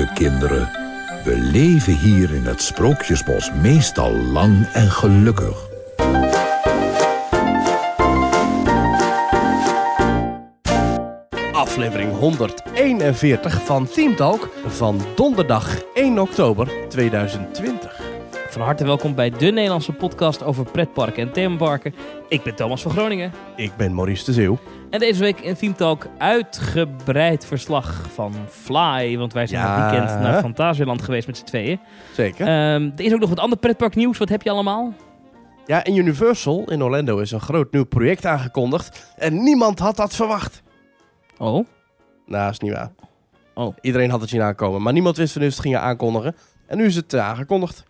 lieve kinderen, we leven hier in het Sprookjesbos meestal lang en gelukkig. Aflevering 141 van Team Talk van donderdag 1 oktober 2020. Van harte welkom bij de Nederlandse podcast over pretparken en themaparken. Ik ben Thomas van Groningen. Ik ben Maurice de Zeeuw. En deze week in Team Talk uitgebreid verslag van Fly. Want wij zijn ja. het weekend naar Fantasieland geweest met z'n tweeën. Zeker. Ehm, er is ook nog wat ander nieuws. Wat heb je allemaal? Ja, in Universal in Orlando is een groot nieuw project aangekondigd. En niemand had dat verwacht. Oh? Nou, is niet waar. Oh. Iedereen had het zien aankomen. Maar niemand wist wanneer ze het gingen aankondigen. En nu is het eh, aangekondigd.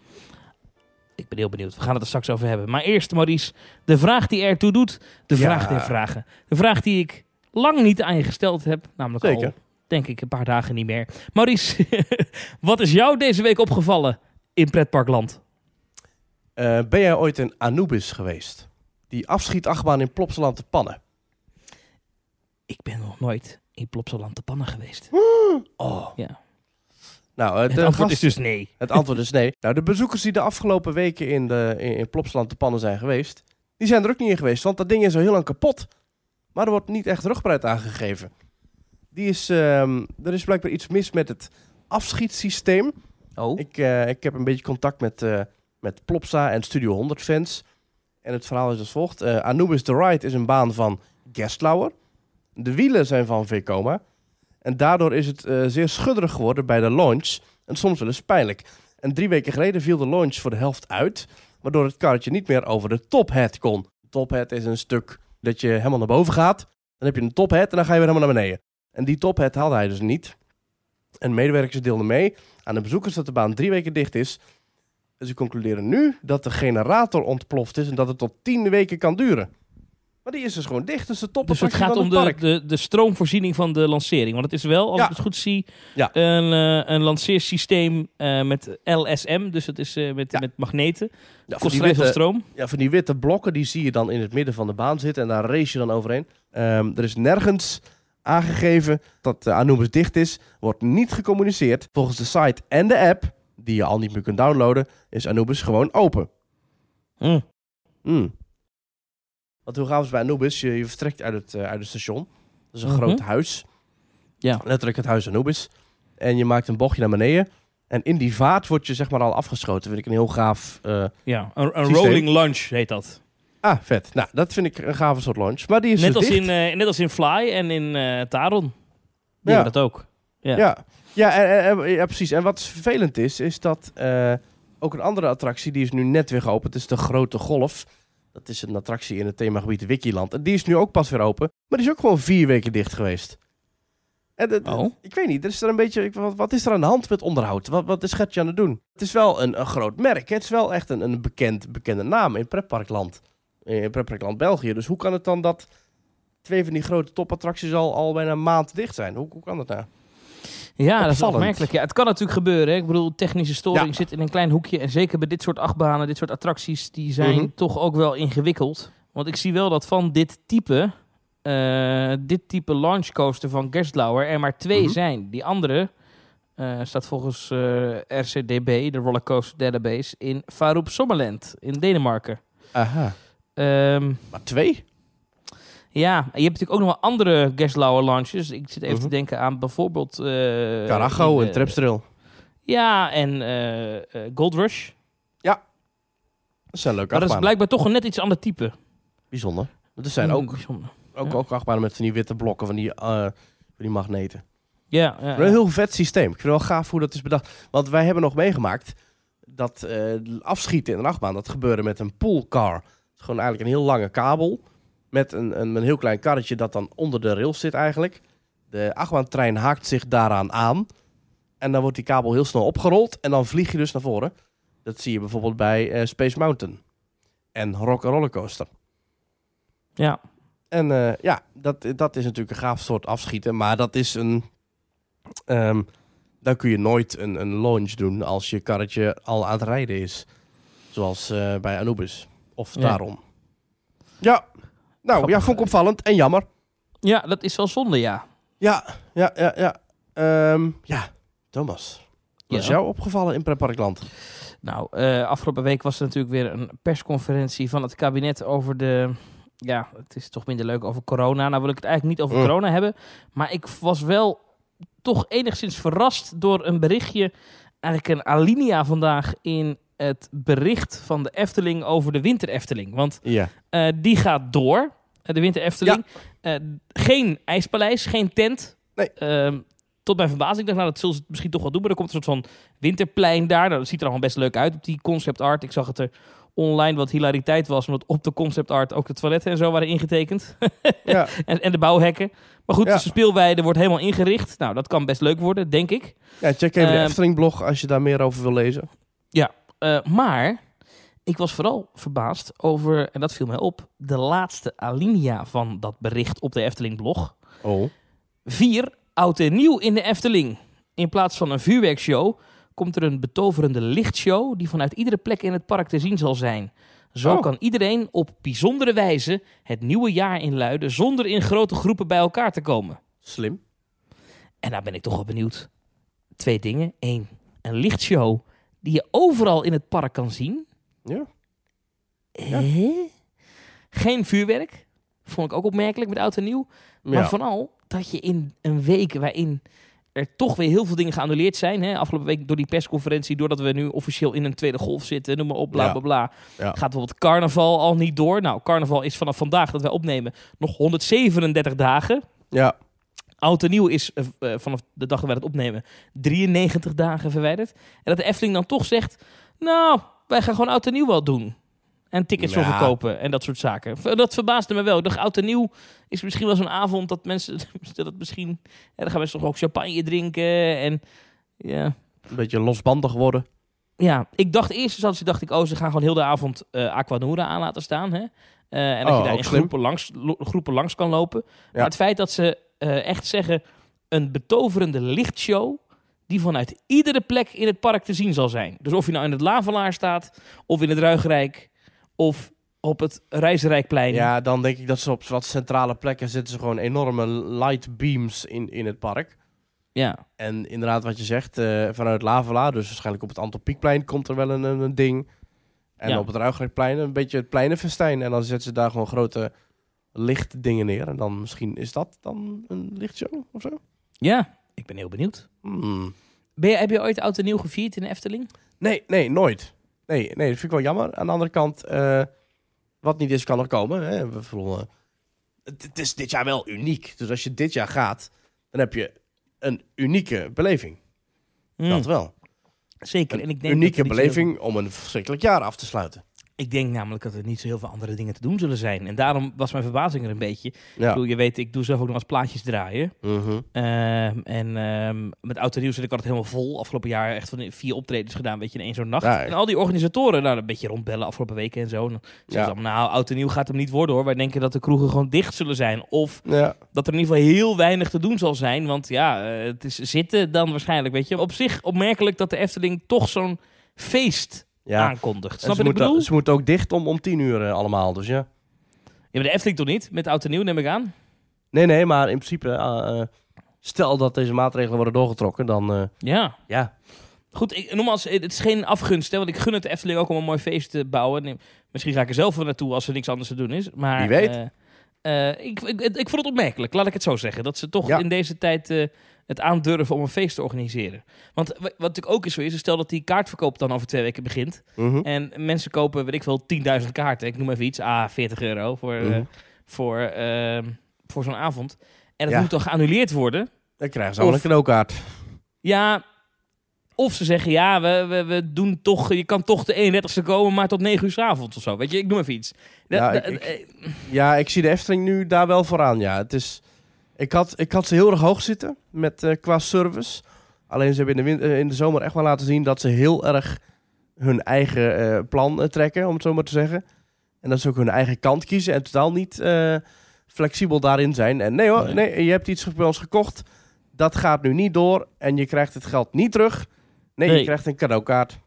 Ik ben heel benieuwd. We gaan het er straks over hebben. Maar eerst, Maurice, de vraag die ertoe doet. De vraag der vragen. De vraag die ik lang niet aan je gesteld heb. Namelijk al, denk ik, een paar dagen niet meer. Maurice, wat is jou deze week opgevallen in pretparkland? Eh, ben jij ooit een Anubis geweest? Die afschietachtbaan in Plopsaland te pannen. Ik ben nog nooit in Plopsaland te pannen geweest. Oh. Ja. Nou, het eh, antwoord is dus nee. Het antwoord is nee. Nou, de bezoekers die de afgelopen weken in, de, in, Plopsland te pannen zijn geweest, die zijn er ook niet in geweest, want dat ding is al heel lang kapot. Maar er wordt niet echt rugbreid aangegeven. Die is, ehm, er is blijkbaar iets mis met het afschietsysteem. Oh. Ik, eh, ik heb een beetje contact met, eh, met Plopsa en Studio 100 fans. En het verhaal is als volgt. Anubis The Ride is een baan van Gerstlauer. De wielen zijn van Vekoma. En daardoor is het eh, zeer schudderig geworden bij de launch. En soms wel eens pijnlijk. En drie weken geleden viel de launch voor de helft uit. Waardoor het karretje niet meer over de tophead kon. Tophead is een stuk dat je helemaal naar boven gaat. Dan heb je een tophead en dan ga je weer helemaal naar beneden. En die tophead haalde hij dus niet. En medewerkers deelden mee aan de bezoekers dat de baan drie weken dicht is. Ze concluderen nu dat de generator ontploft is en dat het tot tien weken kan duren die is dus gewoon dicht. Dus de dus het gaat om de, de, de, stroomvoorziening van de lancering. Want het is wel, als ik het goed zie, een, eh, een lanceersysteem uh, met LSM. Dus dat is eh, met, met magneten. Ja, van die witte, stroom. Ja, van die witte blokken die zie je dan in het midden van de baan zitten. En daar race je dan overheen. Ehm, er is nergens aangegeven dat de Anubis dicht is. Wordt niet gecommuniceerd. Volgens de site en de app, die je al niet meer kunt downloaden, is Anubis gewoon open. Mm. Mm. Want hoe gaan ze bij Anubis? Je, vertrekt uit het, eh, uit het station. Dat is een mhm. groot huis. Ja. Letterlijk het huis Anubis. En je maakt een bochtje naar beneden. En in die vaart word je zeg maar al afgeschoten. Vind ik een heel gaaf. Uh, ja, een, een rolling lunch heet dat. Ah, vet. Nou, dat vind ik een gave soort lunch. Maar die is net, dus als, in, eh, net als in Fly en in uh, Taron. Die ja, dat ook. Ja, ja. ja, ja precies. En wat vervelend is, is dat ook een andere attractie, die is nu net weer geopend, is de Grote Golf. Dat is een attractie in het themagebied Wikiland. En die is nu ook pas weer open. Maar die is ook gewoon vier weken dicht geweest. En oh. Ik weet niet, er is er een beetje, wat, is er aan de hand met onderhoud? Wat, wat is Gertje aan het doen? Het is wel een, een groot merk. Het is wel echt een, een bekend, bekende naam in pretparkland. In pretparkland België. Dus hoe kan het dan dat twee van die grote topattracties al, al bijna een maand dicht zijn? Hoe, hoe kan dat nou? Ja, dat is opmerkelijk. Ja, het kan natuurlijk gebeuren. Hè. Ik bedoel, technische storing zit in een klein hoekje. En zeker bij dit soort achtbanen, dit soort attracties, die zijn mhm. toch ook wel ingewikkeld. Want ik zie wel dat van dit type, eh, dit type launchcoaster van Gerstlauer er maar twee mhm. zijn. Die andere eh, staat volgens eh, RCDB, de Rollercoaster Database, in Farup Sommerland in Denemarken. Aha. Ehm, maar twee? Ja, je hebt natuurlijk ook nog wel andere Geslauer launches. Ik zit even te mhm. denken aan bijvoorbeeld... Eh, Carago en eh, Trapstrail. Ja, en eh, Gold Rush. Ja. Dat zijn leuke Maar dat is blijkbaar toch een net iets ander type. Bijzonder. Dat zijn mm, ook, bijzonder. ook, ja. ook met van die witte blokken, van die, van die magneten. Ja, ja, Een heel vet systeem. Ik vind wel gaaf hoe dat is bedacht. Want wij hebben nog meegemaakt dat afschieten in een achtbaan, dat gebeurde met een poolcar. Dat is gewoon eigenlijk een heel lange kabel. Met een, een, een heel klein karretje dat dan onder de rails zit eigenlijk. De achtbaantrein haakt zich daaraan aan. En dan wordt die kabel heel snel opgerold. En dan vlieg je dus naar voren. Dat zie je bijvoorbeeld bij eh, Space Mountain. En Rock Rollercoaster. Ja. En eh, ja, dat, dat is natuurlijk een gaaf soort afschieten. Maar dat is een... Um, ehm, dan kun je nooit een, een launch doen als je karretje al aan het rijden is. Zoals eh, bij Anubis. Of daarom. ja. Nou ja, vond ik opvallend en jammer. Ja, dat is wel zonde, ja. Ja, ja, ja, ja. Ehm, ja, Thomas. Wat is jou opgevallen in Preparkland? Nou, eh, afgelopen week was er natuurlijk weer een persconferentie van het kabinet over de... Ja, het is toch minder leuk over corona. Nou wil ik het eigenlijk niet over mm. corona hebben. Maar ik was wel toch enigszins verrast door een berichtje. Eigenlijk een alinea vandaag in het bericht van de Efteling over de Winter Efteling. Want ja. Eh, die gaat door, eh, de Winter Efteling. Eh, geen ijspaleis, geen tent. Nee. Ehm, tot mijn verbazing. Ik dacht, nou, dat zullen ze misschien toch wel doen. Maar er komt een soort van winterplein daar. Nou, dat ziet er allemaal best leuk uit op die concept art. Ik zag het er online wat hilariteit was. Omdat op de concept art ook de toiletten en zo waren ingetekend. Ja. en, en, de bouwhekken. Maar goed, dus de speelweide wordt helemaal ingericht. Nou, dat kan best leuk worden, denk ik. Ja, check even de ehm, Efteling blog als je daar meer over wil lezen. Ja, eh, maar ik was vooral verbaasd over, en dat viel mij op, de laatste alinea van dat bericht op de Efteling-blog. Oh. Vier, oud en nieuw in de Efteling. In plaats van een vuurwerkshow komt er een betoverende lichtshow die vanuit iedere plek in het park te zien zal zijn. Zo oh. kan iedereen op bijzondere wijze het nieuwe jaar inluiden zonder in grote groepen bij elkaar te komen. Slim. En daar ben ik toch wel benieuwd. Twee dingen. Eén, een lichtshow die je overal in het park kan zien. Ja. ja. Eh? Geen vuurwerk. Vond ik ook opmerkelijk met oud en nieuw. Maar vooral dat je in een week waarin er toch weer heel veel dingen geannuleerd zijn. Hè? Afgelopen week door die persconferentie, doordat we nu officieel in een tweede golf zitten, noem maar op, bla bla bla. Gaat bijvoorbeeld carnaval al niet door. Nou, carnaval is vanaf vandaag dat wij opnemen nog 137 dagen. Ja. Oud en nieuw is eh, eh, vanaf de dag dat wij het opnemen 93 dagen verwijderd. En dat de Efteling dan toch zegt, nou, wij gaan gewoon oud en nieuw wel doen. En tickets ja. verkopen en dat soort zaken. Dat verbaasde me wel. Ik dacht, oud en nieuw is misschien wel zo'n avond dat mensen... dat misschien, dan gaan mensen toch ook champagne drinken en... Ja. Een beetje losbandig worden. Ja, ik dacht eerst eens als ik dacht ik, oh, ze gaan gewoon heel de avond uh, eh, Aquanura aan laten staan. Hè? en dat oh, je daar in groepen langs, groepen langs kan lopen. Maar het feit dat ze eh, echt zeggen, een betoverende lichtshow die vanuit iedere plek in het park te zien zal zijn. Dus of je nou in het Lavelaar staat, of in het Ruigrijk, of op het Reizenrijkplein. Ja, dan denk ik dat ze op wat centrale plekken zitten ze gewoon enorme light beams in, in het park. Ja. En inderdaad, wat je zegt, eh, vanuit Lavelaar, dus waarschijnlijk op het Antopiekplein komt er wel een, een ding. En op het Ruigrijkplein een beetje het pleinenfestijn. En dan zetten ze daar gewoon grote licht dingen neer. En dan misschien is dat dan een lichtshow of zo? Ja, ik ben heel benieuwd. Hmm. Ben je, heb je ooit oud en nieuw gevierd in de Efteling? Nee, nee, nooit. Nee, nee, dat vind ik wel jammer. Aan de andere kant, eh, wat niet is, kan er komen. Hè? We eh, het, is dit jaar wel uniek. Dus als je dit jaar gaat, dan heb je een unieke beleving. Hmm. Dat wel. Zeker. Een en ik denk unieke beleving om een verschrikkelijk jaar af te sluiten. Ik denk namelijk dat er niet zo heel veel andere dingen te doen zullen zijn. En daarom was mijn verbazing er een beetje. Ja. Ik bedoel, je weet, ik doe zelf ook nog als plaatjes draaien. Mm en ehm, met Oud en Nieuw zit ik altijd helemaal vol. Afgelopen jaar echt van vier optredens gedaan, weet je, in één zo'n nacht. en al die organisatoren, nou, een beetje rondbellen afgelopen weken en zo. En ja. ze allemaal, nou, Oud Nieuw gaat hem niet worden hoor. Wij denken dat de kroegen gewoon dicht zullen zijn. Of dat er in ieder geval heel weinig te doen zal zijn. Want ja, eh, het is zitten dan waarschijnlijk, weet je. Op zich opmerkelijk dat de Efteling toch zo'n feest ja. aankondigt. ze moeten Ze moeten ook dicht om, om tien uur eh, allemaal, dus ja. Ja, maar de Efteling toch niet? Met oud en nieuw neem ik aan. Nee, nee, maar in principe, eh, eh, stel dat deze maatregelen worden doorgetrokken, dan Ja. ja. Goed, ik, noem als, het is geen afgunst, hè, want ik gun het de Efteling ook om een mooi feest te bouwen. Misschien ga ik er zelf wel naartoe als er niks anders te doen is. Maar, Wie weet. Eh, ik, ik, ik, vond het opmerkelijk, laat ik het zo zeggen. Dat ze toch in deze tijd eh, het aandurven om een feest te organiseren. Want wat natuurlijk ook is zo is, stel dat die kaartverkoop dan over twee weken begint. Mhm. En mensen kopen, weet ik wel, 10.000 kaarten. Ik noem even iets, ah, 40 euro voor, eh, mhm. voor, ehm, voor zo'n avond. En dat moet dan geannuleerd worden. Dan krijgen ze al een knookkaart. Ja, of ze zeggen, ja, we, we, we, doen toch, je kan toch de 31ste komen, maar tot 9 uur s avonds of zo. Weet je, ik noem even iets. Eh, ja, ik, zie de Efteling nu daar wel vooraan, ja. Het is, ik, had, ik had ze heel erg hoog zitten met, eh, qua service. Alleen ze hebben in de, winter, eh, in de zomer echt wel laten zien dat ze heel erg hun eigen plan trekken, om het zo maar te zeggen. En dat ze ook hun eigen kant kiezen en totaal niet flexibel daarin zijn. En nee hoor, nee. nee. je hebt iets bij ons gekocht, dat gaat nu niet door en je krijgt het geld niet terug. Nee, je krijgt een cadeaukaart.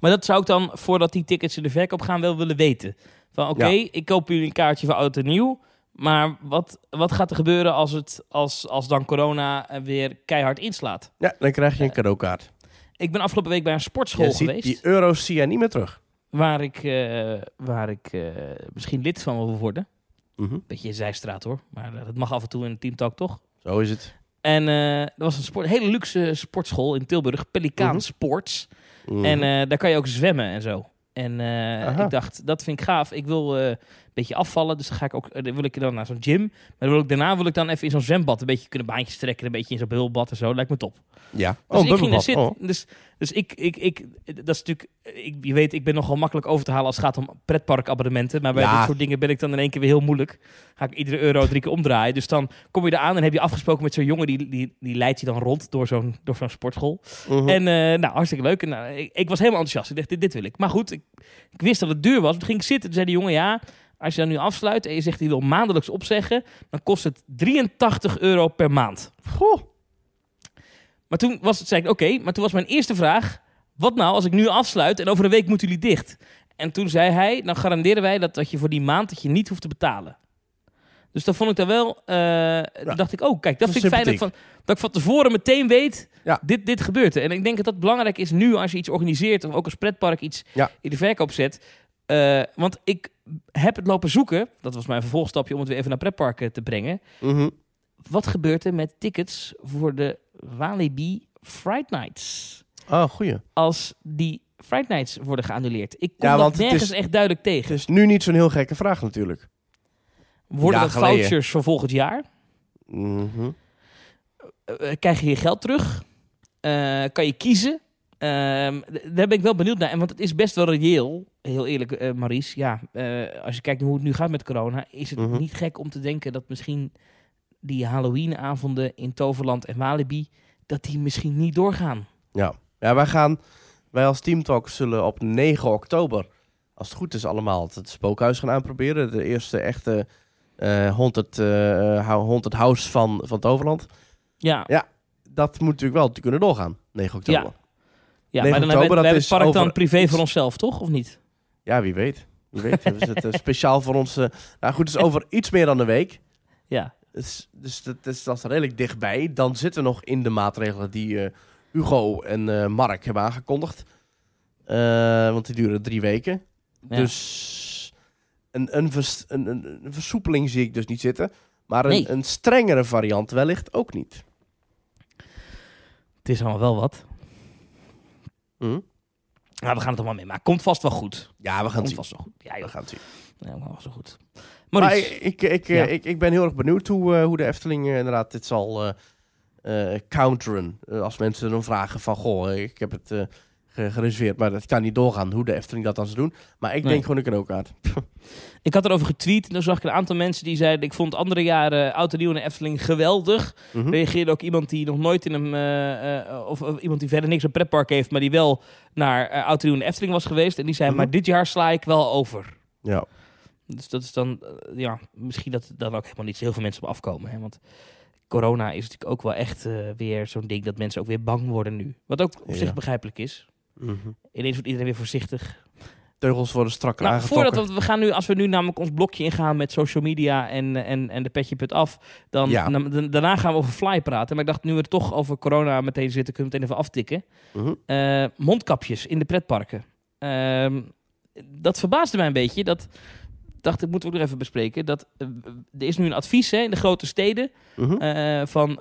Maar dat zou ik dan, voordat die tickets in de verkoop gaan, wel willen weten. Van oké, ik koop jullie een kaartje voor oud en nieuw. Maar wat, wat gaat er gebeuren als, het, als, als dan corona weer keihard inslaat? Ja, dan krijg je een eh, cadeaukaart. Ik ben afgelopen week bij een sportschool geweest. Die euro's zie je niet meer terug. Waar ik, eh, waar ik eh, misschien lid van wil worden. Mm -hmm. Beetje zijstraat hoor, maar dat mag af en toe in een teamtalk toch? Zo is het. En dat eh, was een sport, hele luxe sportschool in Tilburg, Pelikaan mhm. Sports. Mhm. En eh, daar kan je ook zwemmen en zo. En eh, ik dacht, dat vind ik gaaf. Ik wil beetje afvallen. Dus dan ga ik ook, eh, dan wil ik dan naar zo'n gym. Maar wil ik, daarna wil ik dan even in zo'n zwembad een beetje kunnen baantjes trekken. Een beetje in zo'n bubbelbad en zo. Lijkt me top. Ja, dus oh, ik ging er oh. Dus, dus ik, ik, ik, dat is natuurlijk, eh, ik, je weet, ik ben nogal makkelijk over te halen als het gaat om pretparkabonnementen. Maar bij dit soort dingen ben ik dan in één keer weer heel moeilijk. Ga ik iedere euro drie keer omdraaien. Dus dan kom je eraan en heb je afgesproken met zo'n jongen. Die, die, die leidt je dan rond door zo'n zo'n sportschool. Mhm. En eh, nou, hartstikke leuk. En, nou, ik, was helemaal enthousiast. Ik dacht, dit, dit wil ik. Maar goed, ik, ik wist dat het duur was. Toen ging ik zitten. Toen zei de jongen, ja, als je dan nu afsluit en je zegt, die wil maandelijks opzeggen, dan kost het 83 euro per maand. Goh. Maar toen was het, zei ik, oké, maar toen was mijn eerste vraag, wat nou als ik nu afsluit en over een week moeten jullie dicht? En toen zei hij, dan nou garanderen wij dat, dat je voor die maand dat je niet hoeft te betalen. Dus dat vond ik dan wel, uh, dacht ik, oh kijk, dat, vind ik fijn dat, dat ik van tevoren meteen weet, dit, dit gebeurt er. En ik denk dat dat belangrijk is nu als je iets organiseert of ook als pretpark iets in de verkoop zet. Eh, want ik heb het lopen zoeken. Dat was mijn vervolgstapje om het weer even naar pretparken te brengen. Mhm. Wat gebeurt er met tickets voor de Walibi Fright Nights? Oh, goeie. Als die Fright Nights worden geannuleerd. Ik kom dat nergens echt duidelijk tegen. Het is nu niet zo'n heel gekke vraag natuurlijk. Worden ja, dat vouchers voor volgend jaar? Mhm. Eh, eh, krijg je je geld terug? kan je kiezen? Ehm, daar ben ik wel benieuwd naar. En want het is best wel reëel heel eerlijk, uh, eh, Maries, ja, eh, als je kijkt hoe het nu gaat met corona, is het mhm. niet gek om te denken dat misschien die Halloweenavonden in Toverland en Walibi, dat die misschien niet doorgaan. Ja, ja wij gaan, wij als Team Talk zullen op 9 oktober, als het goed is allemaal, het spookhuis gaan aanproberen. De eerste echte hond eh, haunted, uh, haunted house van, van Toverland. Ja. Ja, dat moet natuurlijk wel te kunnen doorgaan, 9 oktober. Ja. Ja, maar dan oktober, hebben we, park dan privé voor onszelf, toch? Of niet? Ja, wie weet. Wie weet. het eh, speciaal voor ons. Eh, nou goed, het is over iets meer dan een week. Ja. Dus, dus dat, is dat redelijk dichtbij. Dan zitten we nog in de maatregelen die uh, Hugo en Mark hebben aangekondigd. want die duren drie weken. Dus een, een, vers, een, versoepeling zie ik dus niet zitten. Maar een, een strengere variant wellicht ook niet. Het is allemaal wel wat. Hm? Nou, we gaan het allemaal mee. Maar komt vast wel goed. Ja, we gaan het vast wel goed. Ja, we gaan het zien. Ja, wel zo goed. Maar, ik, ik, eh, ik, ik, ben heel erg benieuwd hoe, eh, hoe de Efteling eh, inderdaad dit zal counteren. als mensen dan vragen van, goh, ik heb het gereserveerd, maar dat kan niet doorgaan. Hoe de Efteling dat dan zou doen. Maar ik denk gewoon ik een aard Ik had erover getweet en dan zag ik een aantal mensen die zeiden... ik vond andere jaren Oud en en Efteling geweldig. Mhm. Reageerde ook iemand die nog nooit in hem... Eh, eh, of, iemand die verder niks een pretpark heeft... maar die wel naar uh, eh, Oud en Efteling was geweest. En die zei, mhm. maar dit jaar sla ik wel over. Ja. Dus dat is dan... ja, misschien dat dan ook helemaal niet zo heel veel mensen op afkomen. Hè? Want corona is natuurlijk ook wel echt weer zo'n ding... dat mensen ook weer bang worden nu. Wat ook op zich begrijpelijk is. Mm Ineens wordt iedereen weer voorzichtig teugels worden strakker nou, Voordat we, gaan nu, als we nu namelijk ons blokje ingaan met social media en, en, en de petje put af, dan, daarna gaan we over fly praten. Maar ik dacht, nu we toch over corona meteen zitten, kunnen we meteen even aftikken. Mhm. Eh, mondkapjes in de pretparken. Ehm, dat verbaasde mij een beetje. Dat dacht ik, moeten we er nog even bespreken. Dat, eh, er is nu een advies hè, in de grote steden mhm. eh, van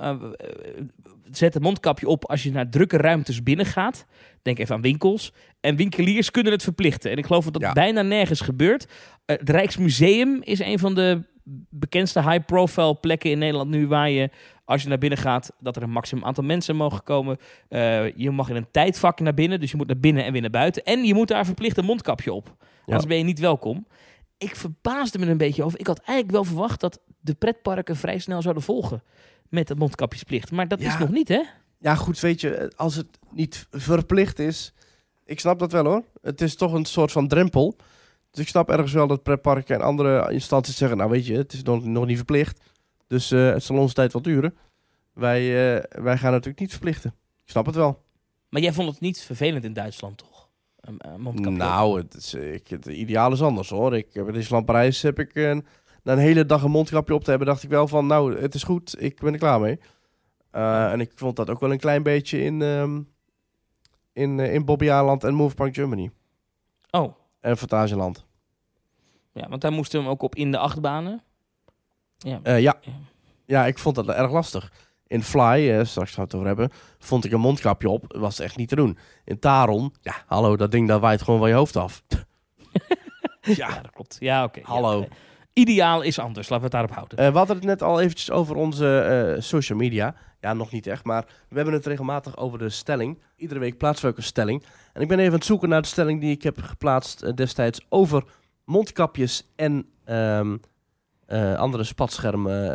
zet een mondkapje op als je naar drukke ruimtes binnen gaat. Denk even aan winkels. En winkeliers kunnen het verplichten. En ik geloof dat dat bijna nergens gebeurt. Eh, het Rijksmuseum is een van de bekendste high-profile plekken in Nederland nu waar je als je naar binnen gaat, dat er een maximum aantal mensen mogen komen. Eh, je mag in een tijdvak naar binnen, dus je moet naar binnen en weer naar buiten. En je moet daar verplicht een mondkapje op. Anders ben je niet welkom. Ik verbaasde me een beetje over. Ik had eigenlijk wel verwacht dat de pretparken vrij snel zouden volgen met de mondkapjesplicht. Maar dat is nog niet, hè? Ja, goed, weet je, als het niet verplicht is... Ik snap dat wel, hoor. Het is toch een soort van drempel. Dus ik snap ergens wel dat pretparken en andere instanties zeggen... nou, weet je, het is nog, niet verplicht. Dus eh, het zal onze tijd wat duren. Wij, eh, wij gaan natuurlijk niet verplichten. Ik snap het wel. Maar jij vond het niet vervelend in Duitsland, toch? Mondkapjes. nou, het, is, ik, het ideaal is anders hoor. Ik, heb in Disneyland Parijs heb ik een na een hele dag een mondkapje op te hebben, dacht ik wel van, nou, het is goed, ik ben er klaar mee. Eh, en ik vond dat ook wel een klein beetje in, ehm, in, eh, in Bobby Aland en Move Germany. Oh. En Fantasieland. Ja, want daar moesten we hem ook op in de achtbanen. Ja. Eh, ja. ja, ik vond dat erg lastig. In Fly, straks gaan we het over hebben, vond ik een mondkapje op. Was echt niet te doen. In Taron, ja, hallo, dat ding dat waait gewoon van je hoofd af. ja. dat klopt. Ja, oké. Hallo ideaal is anders. Laten we het daarop houden. Eh, we hadden het net al eventjes over onze eh, social media. Ja, nog niet echt, maar we hebben het regelmatig over de stelling. Iedere week plaatsen we ook een stelling. En ik ben even aan het zoeken naar de stelling die ik heb geplaatst eh, destijds over mondkapjes en ehm, andere spatschermen,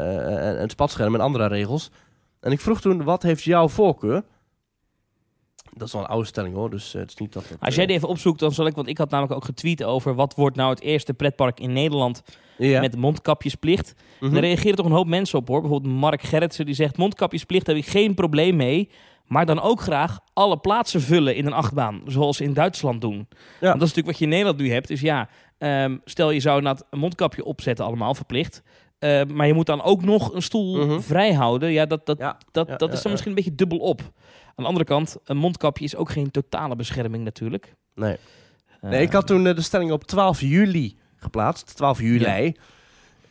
en, spatschermen en andere regels. En ik vroeg toen, wat heeft jouw voorkeur? Dat is wel een oude stelling hoor, dus eh, het is niet dat... Als jij eh, die even opzoekt, dan zal ik... Want ik had namelijk ook getweet over... wat wordt nou het eerste pretpark in Nederland met mondkapjesplicht? Mm -hmm. Daar reageert toch een hoop mensen op hoor. Bijvoorbeeld Mark Gerritsen die zegt... mondkapjesplicht heb ik geen probleem mee... Maar dan ook graag alle plaatsen vullen in een achtbaan. Zoals ze in Duitsland doen. Want dat is natuurlijk wat je in Nederland nu hebt. Dus ja, ehm, stel je zou na een mondkapje opzetten allemaal verplicht. Ehm, maar je moet dan ook nog een stoel uh mhm. vrij houden. Ja, dat, dat, dat, dat is dan misschien een beetje dubbel op. Aan de andere kant, een mondkapje is ook geen totale bescherming natuurlijk. Nee. Eh, nee ik had toen eh, de stelling op 12 juli geplaatst. 12 juli.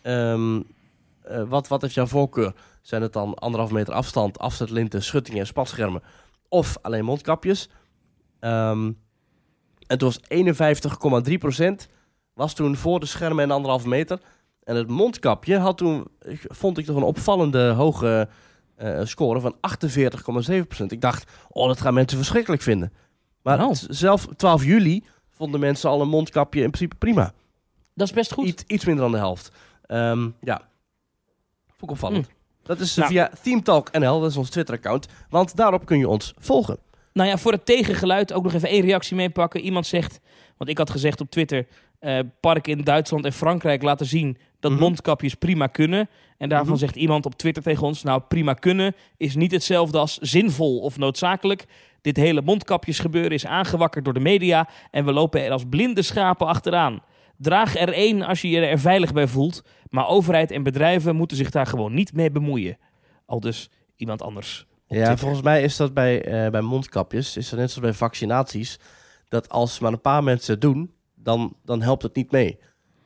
Ehm, eh, wat, wat heeft jouw voorkeur? Zijn het dan anderhalf meter afstand, afzetlinten, schuttingen en spatschermen? Of alleen mondkapjes? Um, en was 51,3% was toen voor de schermen en anderhalf meter. En het mondkapje had toen, vond ik toch een opvallende hoge uh, score van 48,7%. Ik dacht, oh, dat gaan mensen verschrikkelijk vinden. Maar nou. zelf 12 juli vonden mensen al een mondkapje in principe prima. Dat is best goed. Iets, minder dan de helft. Um, ja, vond ik opvallend. Hm. Dat is nou. via ThemeTalkNL, dat is ons Twitter-account. Want daarop kun je ons volgen. Nou ja, voor het tegengeluid ook nog even één reactie meepakken. Iemand zegt, want ik had gezegd op Twitter... Eh, park in Duitsland en Frankrijk laten zien dat mhm. mondkapjes prima kunnen. En daarvan mhm. zegt iemand op Twitter tegen ons: Nou, prima kunnen is niet hetzelfde als zinvol of noodzakelijk. Dit hele mondkapjesgebeuren is aangewakkerd door de media en we lopen er als blinde schapen achteraan. Draag er één als je je er veilig bij voelt, maar overheid en bedrijven moeten zich daar gewoon niet mee bemoeien. Al dus iemand anders. Ja, volgens mij is dat bij, eh, bij mondkapjes, is dat net zoals bij vaccinaties, dat als maar een paar mensen het doen, dan, dan helpt het niet mee.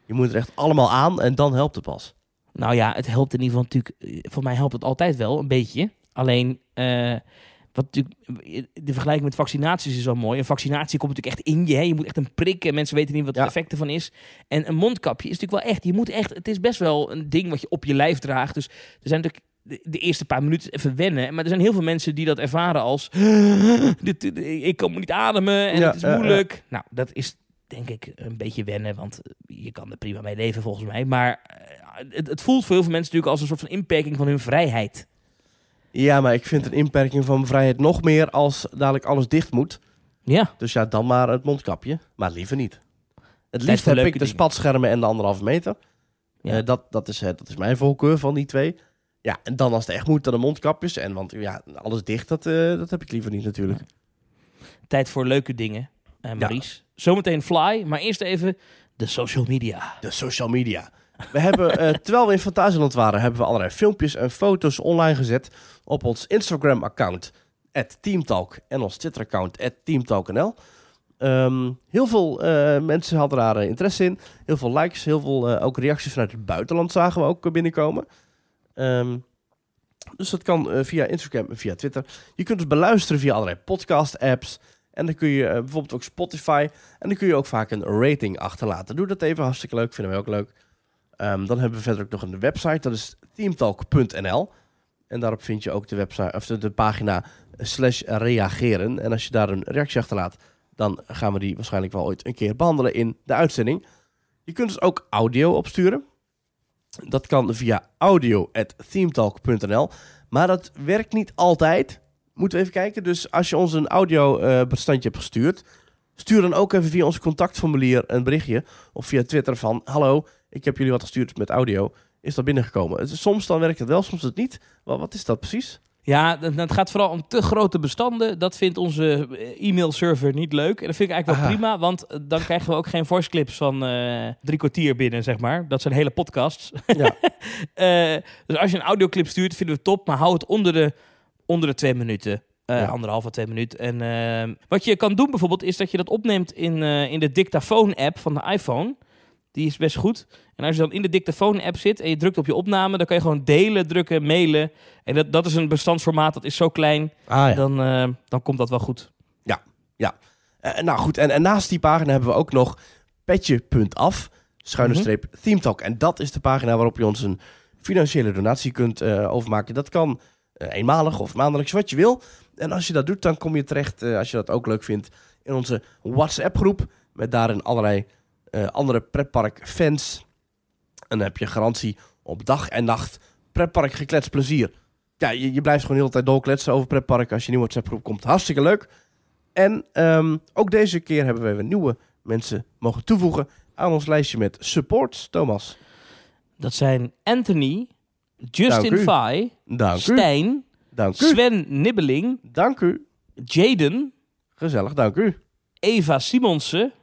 Je moet er echt allemaal aan en dan helpt het pas. Nou ja, het helpt in ieder geval natuurlijk. Eh, voor mij helpt het altijd wel een beetje. Alleen, eh, wat natuurlijk, eh, de vergelijking met vaccinaties is wel mooi. Een vaccinatie komt natuurlijk echt in je. Hè? Je moet echt een prik mensen weten niet wat de effecten van is. En een mondkapje is natuurlijk wel echt. Je moet echt. Het is best wel een ding wat je op je lijf draagt. Dus er zijn natuurlijk de eerste paar minuten even wennen. Maar er zijn heel veel mensen die dat ervaren als... ik kan niet ademen en ja, het is moeilijk. Nou, dat is denk ik, een beetje wennen. Want eh, je kan er prima mee leven, volgens mij. Maar eh, het, het, voelt voor heel veel mensen natuurlijk als een soort van inperking van hun vrijheid. Ja, maar ik vind een inperking van vrijheid nog meer als dadelijk alles dicht moet. Ja. Dus ja, dan maar het mondkapje. Maar liever niet. Het liefst heb ik de spadschermen spatschermen en de anderhalve meter. Eh, dat, dat, is, dat is mijn voorkeur van die twee. Ja, en dan als het echt moet, dan de mondkapjes. En want ja, alles dicht, dat, dat heb ik liever niet natuurlijk. Tijd voor leuke dingen, uh, Zometeen Fly, maar eerst even de social media. De social media. We hebben, eh, terwijl we in Fantasieland waren, hebben we allerlei filmpjes en foto's online gezet op ons Instagram-account, teamtalk, en ons Twitter-account, teamtalk.nl. Um, ehm, heel veel eh, mensen hadden daar eh, interesse in. Heel veel likes, heel veel ook reacties vanuit het buitenland zagen we ook binnenkomen. Ehm, dus dat kan via Instagram en via Twitter. Je kunt het beluisteren via allerlei podcast-apps. En dan kun je eh, bijvoorbeeld ook Spotify. En dan kun je ook vaak een rating achterlaten. Doe dat even, hartstikke leuk. Vinden hem ook leuk. Ehm, dan hebben we verder ook nog een website. Dat is teamtalk.nl. En daarop vind je ook de, website, of de, pagina eh, slash reageren. En als je daar een reactie achterlaat, dan gaan we die waarschijnlijk wel ooit een keer behandelen in de uitzending. Je kunt dus ook audio opsturen. Dat kan via audio.themetalk.nl. Maar dat werkt niet altijd. Moeten we even kijken. Dus als je ons een audiobestandje eh, hebt gestuurd, stuur dan ook even via ons contactformulier een berichtje. Of via Twitter van: Hallo, ik heb jullie wat gestuurd met audio. Is dat binnengekomen? Soms dan werkt het wel, soms het niet. Maar wat is dat precies? Ja, het gaat vooral om te grote bestanden. Dat vindt onze eh, e-mailserver niet leuk. En dat vind ik eigenlijk wel prima, want eh, dan krijgen we ook geen voice clips van drie kwartier binnen, zeg maar. Dat zijn hele podcasts. Ja. dus als je een audioclip stuurt, vinden we top, maar hou het onder de onder de twee minuten. Uh, ja. Anderhalve, twee minuten. En ehm, wat je kan doen bijvoorbeeld, is dat je dat opneemt in, eh, in de dictafoon-app van de iPhone. Die is best goed. En als je dan in de dictafoon-app zit en je drukt op je opname, dan kan je gewoon delen, drukken, mailen. En dat, dat is een bestandsformaat, dat is zo klein. Ah, dan, ehm, dan komt dat wel goed. Ja, ja. Eh, nou goed, en, en naast die pagina hebben we ook nog petje.af, schuine mhm. streep, Theme Talk. En dat is de pagina waarop je ons een financiële donatie kunt overmaken. Dat kan eh, eenmalig of maandelijks, wat je wil. En als je dat doet, dan kom je terecht, eh, als je dat ook leuk vindt, in onze WhatsApp-groep. Met daarin allerlei eh, andere Park fans En dan heb je garantie op dag en nacht pretpark gekletst plezier. Ja, je, je blijft gewoon heel hele tijd dolkletsen over pretpark als je in WhatsApp-groep komt. Hartstikke leuk. En ehm, ook deze keer hebben we weer nieuwe mensen mogen toevoegen aan ons lijstje met supports, Thomas. Dat zijn Anthony, Justin u. Stijn, dank u. Sven Nibbeling, dank u. Jaden, gezellig, dank u. Eva Simonsen,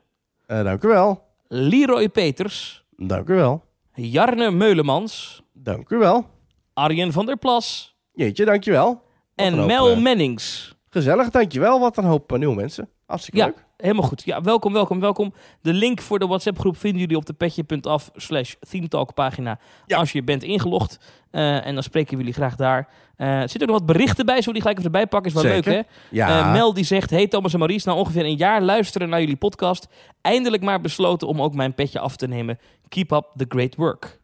eh, dank u wel. Leroy Peters, dank u wel. Jarne Meulemans, dank u wel. Arjen van der Plas, jeetje, dank je wel. En Mel eh, Mennings. Gezellig, dank wel. Wat een hoop eh, nieuwe mensen. Hartstikke ja, leuk. helemaal goed. Ja, welkom, welkom, welkom. De link voor de WhatsApp-groep vinden jullie op de petje.af slash themetalk-pagina als je bent ingelogd. Eh, en dan spreken jullie graag daar. Uh, er zitten nog wat berichten bij, zullen we die gelijk even erbij pakken? Is wel leuk, hè? Ja. Eh, Mel die zegt, hey Thomas en Maries, na ongeveer een jaar luisteren naar jullie podcast. Eindelijk maar besloten om ook mijn petje af te nemen. Keep up the great work.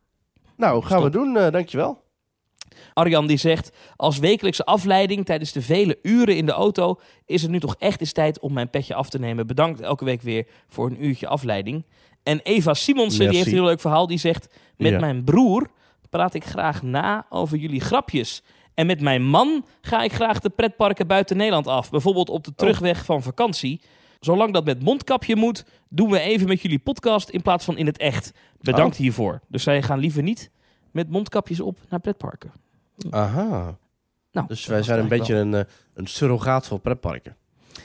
Nou, gaan we doen. dankjewel. Arjan die zegt, als wekelijkse afleiding tijdens de vele uren in de auto is het nu toch echt eens tijd om mijn petje af te nemen. Bedankt elke week weer voor een uurtje afleiding. En Eva Simonsen, die heeft een heel leuk verhaal, die zegt, met mijn broer praat ik graag na over jullie grapjes. En met mijn man ga ik graag de pretparken buiten Nederland af. Bijvoorbeeld op de oh. terugweg van vakantie. Zolang dat met mondkapje moet, doen we even met jullie podcast in plaats van in het echt. Bedankt oh. hiervoor. Dus zij gaan liever niet met mondkapjes op naar pretparken. Aha. Nou, dus wij zijn een beetje een, eh, een surrogaat voor pretparken.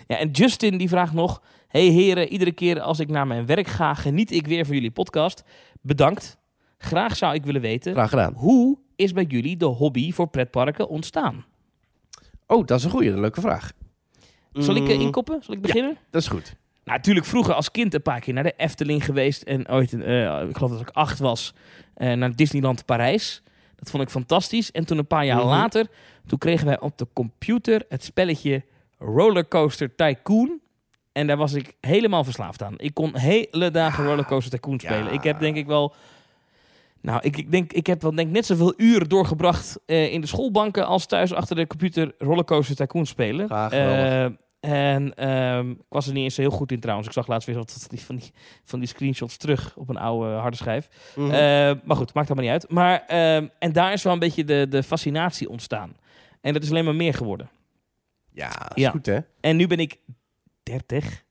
Ja, en Justin die vraagt nog... Hey heren, iedere keer als ik naar mijn werk ga, geniet ik weer van jullie podcast. Bedankt. Graag zou ik willen weten... Graag gedaan. Hoe is bij jullie de hobby voor pretparken ontstaan? Oh, dat is een goede, een leuke vraag. Zal ik eh, mm. inkoppen? Zal ik beginnen? dat is goed. natuurlijk vroeger als kind een paar keer naar de Efteling geweest. En ooit, eh, ik geloof dat ik acht was, naar Disneyland Parijs. Dat vond ik fantastisch. En toen een paar jaar mhm. later, toen kregen wij op de computer het spelletje Rollercoaster Tycoon. En daar was ik helemaal verslaafd aan. Ik kon hele dagen Rollercoaster Tycoon spelen. Ik heb denk ik wel nou, ik, ik, denk, ik heb wel denk net zoveel uren doorgebracht eh, in de schoolbanken als thuis achter de computer Rollercoaster Tycoon spelen. Graag, en ehm, ik was er niet eens heel goed in trouwens. Ik zag laatst weer wat van die, van die screenshots terug op een oude harde schijf. Mhm. Ehm, maar goed, maakt allemaal niet uit. Maar, ehm, en daar is wel een beetje de, de fascinatie ontstaan. En dat is alleen maar meer geworden. Ja, dat is goed hè? En nu ben ik 30.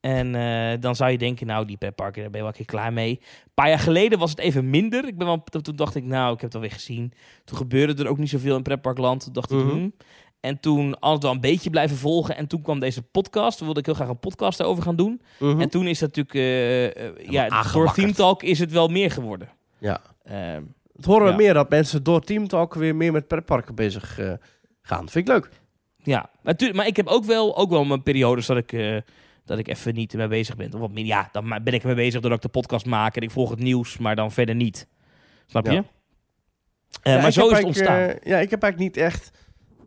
En eh, dan zou je denken, nou, die Pep Parker, daar ben je wel een keer klaar mee. Een paar jaar geleden was het even minder. Ik ben wel, toen dacht ik, nou, ik heb het alweer gezien. Toen gebeurde er ook niet zoveel in pretparkland. Toen dacht ik, mhm. hmm. En toen wel een beetje blijven volgen. En toen kwam deze podcast. Toen wilde ik heel graag een podcast over gaan doen. Mhm. En toen is dat natuurlijk... Eh, eh, ja, door Team Talk is het wel meer geworden. Ja. Ehm, het horen we meer dat mensen door Team Talk weer meer met pretparken bezig eh, gaan. Vind ik leuk. Ja, maar, maar ik heb ook wel, ook wel mijn periodes dat ik dat ik even niet mee bezig ben. Of wat, ja, dan ben ik mee bezig doordat ik de podcast maak en ik volg het nieuws, maar dan verder niet. Snap je? maar zo is het ontstaan. ja, ik heb eigenlijk niet echt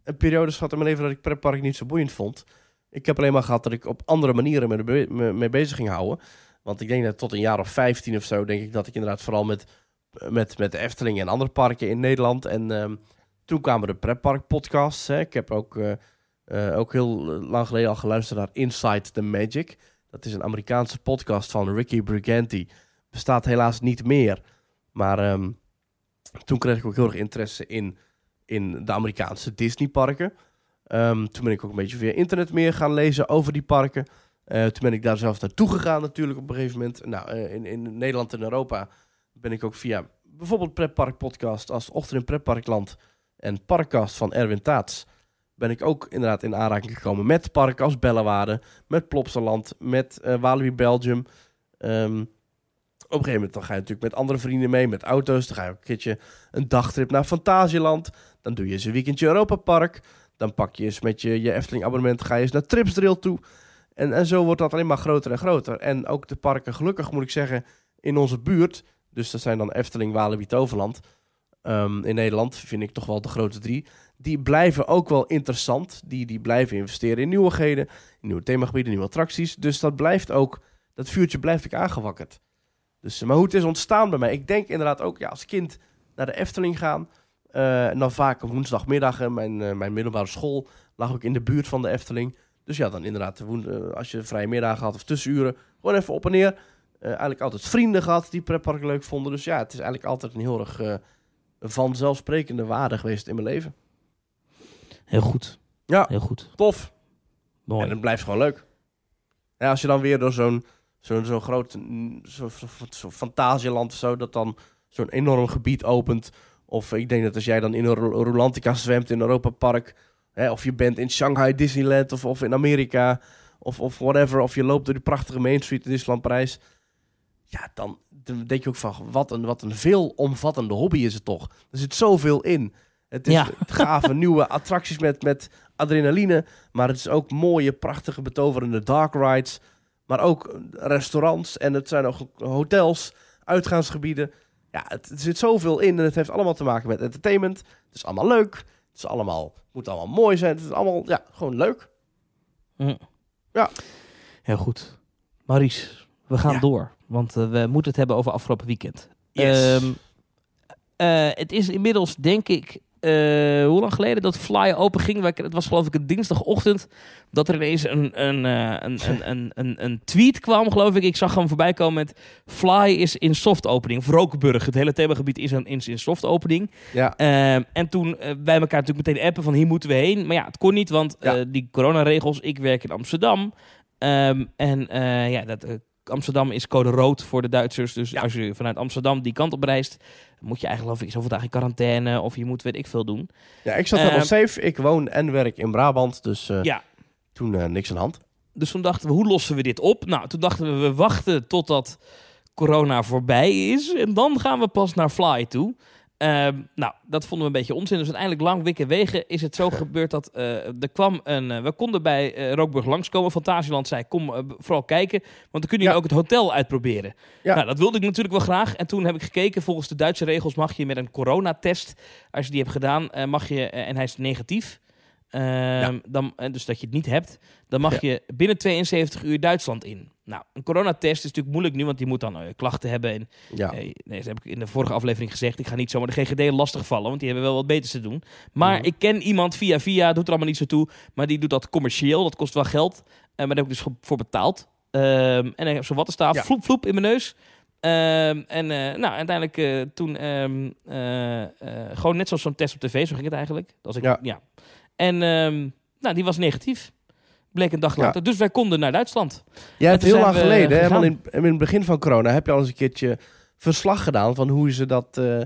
een periode schat in mijn leven dat ik pretpark niet zo boeiend vond. Ik heb alleen maar gehad dat ik op andere manieren me, me mee bezig ging houden. Want ik denk dat tot een jaar of 15 of zo, denk ik dat ik inderdaad vooral met, met, met de Efteling en andere parken in Nederland. En ehm, toen kwamen de pretpark podcasts. Hè. Ik heb ook, eh, eh, ook heel lang geleden al geluisterd naar Inside the Magic. Dat is een Amerikaanse podcast van Ricky Briganti. Bestaat helaas niet meer. Maar ehm, toen kreeg ik ook heel erg interesse in in de Amerikaanse Disney parken. Ehm, toen ben ik ook een beetje via internet meer gaan lezen over die parken. Eh, toen ben ik daar zelf naartoe gegaan natuurlijk op een gegeven moment. Nou, eh, in, in Nederland en Europa ben ik ook via bijvoorbeeld Preppark Podcast als Ochtend in Pretparkland en Parkcast van Erwin Taats ben ik ook inderdaad in aanraking gekomen met parken als Bellewaarde, met Plopsaland, met uh, Walibi Belgium. Ehm, op een gegeven moment dan ga je natuurlijk met andere vrienden mee, met auto's. Dan ga je ook een keertje een dagtrip naar Fantasieland. Dan doe je eens een weekendje Europa Park. Dan pak je eens met je, je Efteling abonnement, ga je eens naar Tripsdrill toe. En, en zo wordt dat alleen maar groter en groter. En ook de parken, gelukkig moet ik zeggen, in onze buurt. Dus dat zijn dan Efteling, Walibi, Toverland. Um, in Nederland vind ik toch wel de grote drie. Die blijven ook wel interessant. Die, die blijven investeren in nieuwigheden, nieuwe themagebieden, nieuwe attracties. Dus dat blijft ook, dat vuurtje blijft ik aangewakkerd. Dus, eh, maar hoe het is ontstaan bij mij. Ik denk inderdaad ook ja, als kind naar de Efteling gaan. Eh, en dan vaak op woensdagmiddagen. Mijn, eh, mijn middelbare school lag ook in de buurt van de Efteling. Dus ja, dan inderdaad, als je vrije middagen had of tussenuren, gewoon even op en neer. eigenlijk altijd vrienden gehad die pretpark leuk vonden. Dus ja, het is eigenlijk altijd een heel erg vanzelfsprekende waarde geweest in mijn leven. Heel goed. Ja, heel goed. Tof. Mooi. En het blijft gewoon leuk. Ja, als je dan weer door zo'n zo'n zo'n groot zo, zo fantasieland of zo, dat dan zo'n enorm gebied opent. Of ik denk dat als jij dan in een Rolantica zwemt in Europa Park, hè, of je bent in Shanghai Disneyland of, of in Amerika, of, of whatever, of je loopt door die prachtige Main Street in Disneyland Parijs. Ja, dan, denk je ook van, wat een, wat een veelomvattende hobby is het toch. Er zit zoveel in. Het is gave nieuwe attracties met, met adrenaline, maar het is ook mooie, prachtige, betoverende dark rides maar ook restaurants en het zijn ook hotels, uitgaansgebieden. Ja, het, er zit zoveel in en het heeft allemaal te maken met entertainment. Het is allemaal leuk. Het is allemaal, moet allemaal mooi zijn. Het is allemaal, ja, gewoon leuk. Mm. Ja. Heel goed. Maries, we gaan door. Want eh, we moeten het hebben over afgelopen weekend. Yes. Ehm, eh, het is inmiddels, denk ik, eh, hoe lang geleden dat Fly open ging. Het was geloof ik een dinsdagochtend. Dat er ineens een, eh, een, een, een, een, een, tweet kwam, geloof ik. Ik zag hem voorbij komen met Fly is in soft opening. Vrokenburg, het hele themagebied is, een, is in soft opening. Ja. Ehm, en toen eh, wij elkaar natuurlijk meteen appen van hier moeten we heen. Maar ja, het kon niet, want ja. die coronaregels. Ik werk in Amsterdam. Ehm, en ja, dat Amsterdam is code rood voor de Duitsers. Dus als je vanuit Amsterdam die kant op reist, moet je eigenlijk geloof ik zoveel dagen in quarantaine of je moet weet ik veel doen. Ja, ik zat er uh, safe. Ik woon en werk in Brabant, dus eh, ja. toen eh, niks aan de hand. Dus toen dachten we, hoe lossen we dit op? Nou, toen dachten we, we wachten totdat corona voorbij is en dan gaan we pas naar Fly toe. Ehm, nou, dat vonden we een beetje onzin. Dus uiteindelijk, lang wikken wegen, is het zo gebeurd dat eh, er kwam een. Eh, we konden bij uh, Rookburg langskomen. Fantasieland zei: Kom vooral kijken, want dan kunnen jullie ook het hotel uitproberen. Ja. Nou, dat wilde ik natuurlijk wel graag. En toen heb ik gekeken. Volgens de Duitse regels mag je met een coronatest, als je die hebt gedaan, mag je. en hij is negatief. Ehm, dan, eh, dus dat je het niet hebt, dan mag je binnen 72 uur Duitsland in. Nou, een coronatest is natuurlijk moeilijk nu, want die moet dan eh, klachten hebben. En, ja. Eh, nee, dat heb ik in de vorige aflevering gezegd. Ik ga niet zomaar de GGD lastigvallen, want die hebben wel wat beters te doen. Maar mhm. ik ken iemand via via, doet er allemaal niet zo toe, maar die doet dat commercieel. Dat kost wel geld, uh, maar daar heb ik dus voor betaald. Ehm, en dan heb zo'n wattenstaaf, ja. floep in mijn neus. Ehm, en nou, uiteindelijk toen gewoon net zoals zo'n test op tv, zo ging het eigenlijk. Als ik, ja en ehm, nou, die was negatief. Bleek een dag later. Dus wij konden naar Duitsland. Ja, het heel lang geleden. Eh, helemaal in, in, het begin van corona heb je al eens een keertje verslag gedaan van hoe ze dat eh, eh,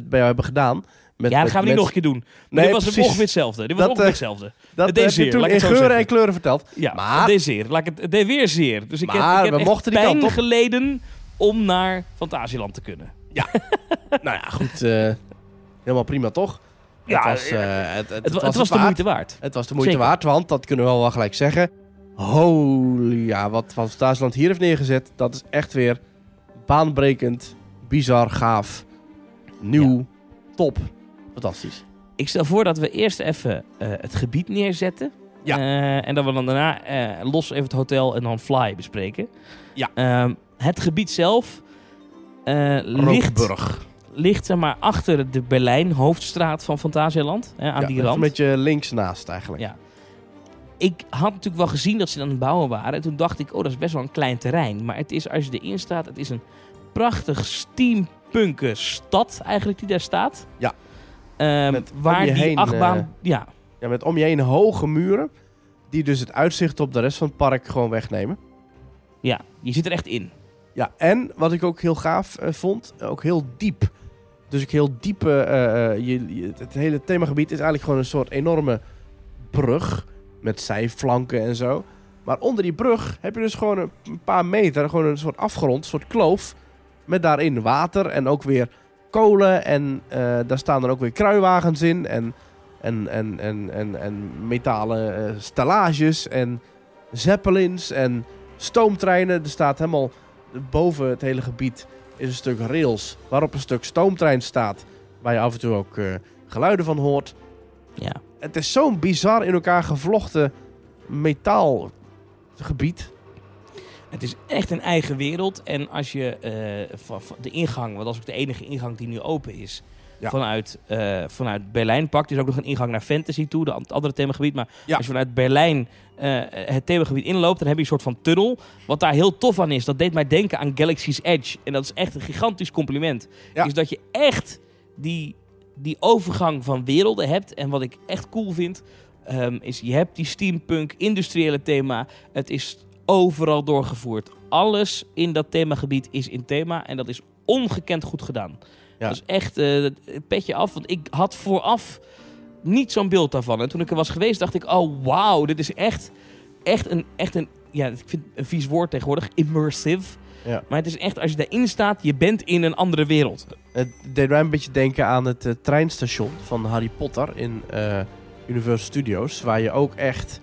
bij jou hebben gedaan. Met, ja, dat gaan we niet nog een keer doen. Die nee, was precies. ongeveer hetzelfde. Dit was dat, ongeveer hetzelfde. Dat deze zeer, toen in geuren en kleuren verteld. Ja, maar... deed zeer. Laat ik het, deed weer zeer. Dus ik maar, heb, ik heb pijn geleden om naar Fantasieland te kunnen. Ja, nou ja, goed. helemaal prima toch? ja, het was, eh, het, het, was, de moeite waard. Het was de moeite waard, want dat kunnen we wel gelijk zeggen. Holy, ja, wat, Van Duitsland hier heeft neergezet, dat is echt weer baanbrekend, bizar, gaaf, nieuw, top. Fantastisch. Ik stel voor dat we eerst even eh, het gebied neerzetten. Ja. Eh, en dat we dan daarna los even het hotel en dan fly bespreken. Ja. Ehm, het gebied zelf ligt... Rookburg ligt zeg maar achter de Berlijn, hoofdstraat van Fantasieland. Hè, aan ja, die rand. Een beetje links naast eigenlijk. Ja. Ik had natuurlijk wel gezien dat ze aan het bouwen waren. En toen dacht ik, oh, dat is best wel een klein terrein. Maar het is, als je erin staat, het is een prachtig steampunken stad eigenlijk die daar staat. Ja. Um, waar die heen, achtbaan... Eh, ja. ja, met om je heen hoge muren. Die dus het uitzicht op de rest van het park gewoon wegnemen. Ja, je zit er echt in. Ja, en wat ik ook heel gaaf eh, vond, ook heel diep. Dus ik heel diepe. Eh, eh, je, het hele themagebied is eigenlijk gewoon een soort enorme brug. Met zijflanken en zo. Maar onder die brug heb je dus gewoon een paar meter. Gewoon een soort afgrond, een soort kloof. Met daarin water en ook weer kolen. En eh, daar staan dan ook weer kruiwagens in. En, en, en, en, en, en metalen uh, En zeppelins. En stoomtreinen. Er staat helemaal boven het hele gebied is een stuk rails waarop een stuk stoomtrein staat. Waar je af en toe ook eh, geluiden van hoort. Ja. Het is zo'n bizar in elkaar gevlochten metaalgebied. Het is echt een eigen wereld. En als je eh, van, de ingang, want als is ook de enige ingang die nu open is. Ja. Vanuit, eh, vanuit Berlijn pakt. is ook nog een ingang naar Fantasy toe, het andere themagebied. Maar ja. als je vanuit Berlijn eh, het themagebied inloopt, dan heb je een soort van tunnel. Wat daar heel tof aan is, dat deed mij denken aan Galaxy's Edge. En dat is echt een gigantisch compliment. Is dus dat je echt die, die overgang van werelden hebt. En wat ik echt cool vind, um, is je hebt die steampunk, industriële thema. Het is overal doorgevoerd. Alles in dat themagebied is in thema. En dat is ongekend goed gedaan. Ja. Dat is echt eh, petje af. Want ik had vooraf niet zo'n beeld daarvan. En toen ik er was geweest, dacht ik: oh wauw, dit is echt, echt een, echt een, ja, ik vind een vies woord tegenwoordig, immersive. Ja. Maar het is echt, als je daarin staat, je bent in een andere wereld. Het deed mij een beetje denken aan het eh, treinstation van Harry Potter in eh, Universal Studios. Waar je ook echt,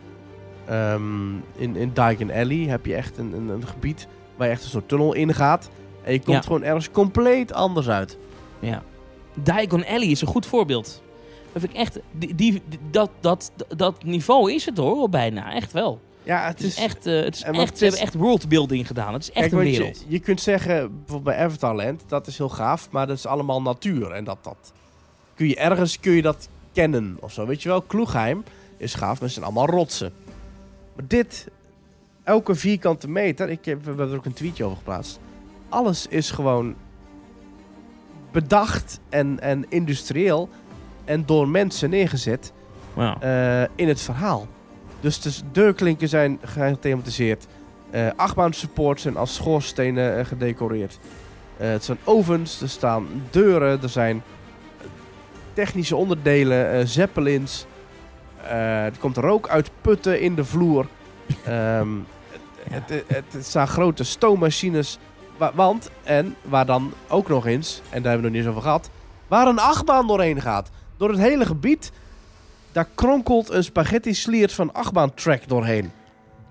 ehm, in, in Diagon Alley heb je echt een, een, een, gebied waar je echt een soort tunnel ingaat. En je komt gewoon ergens compleet anders uit. Ja. Diagon Alley is een goed voorbeeld. Dat ik echt, die, dat, dat, dat niveau is het hoor, bijna. Echt wel. Ja, het, is, echt, eh, het is echt, ze hebben echt worldbuilding gedaan. Het is echt een wereld. Je, kunt zeggen, bijvoorbeeld bij Land, dat is heel gaaf, maar dat is allemaal natuur. En dat, dat kun je ergens kun je dat kennen of zo. Weet je wel, Kloegheim is gaaf, maar ze zijn allemaal rotsen. Maar dit, elke vierkante meter, ik heb, we hebben er ook een tweetje over geplaatst. Alles is gewoon bedacht en, en industrieel en door mensen neergezet eh, in het verhaal. Dus de deurklinken zijn gethematiseerd. Uh, achtbaan supports zijn als schoorstenen eh, gedecoreerd. het zijn ovens, er staan deuren, er zijn technische onderdelen, zeppelins. er komt rook uit putten in de vloer. Ehm, het, het, het, staan grote stoommachines. want, en waar dan ook nog eens, en daar hebben we nog niet eens over gehad, waar een achtbaan doorheen gaat. Door het hele gebied, daar kronkelt een spaghetti sliert van achtbaantrack doorheen.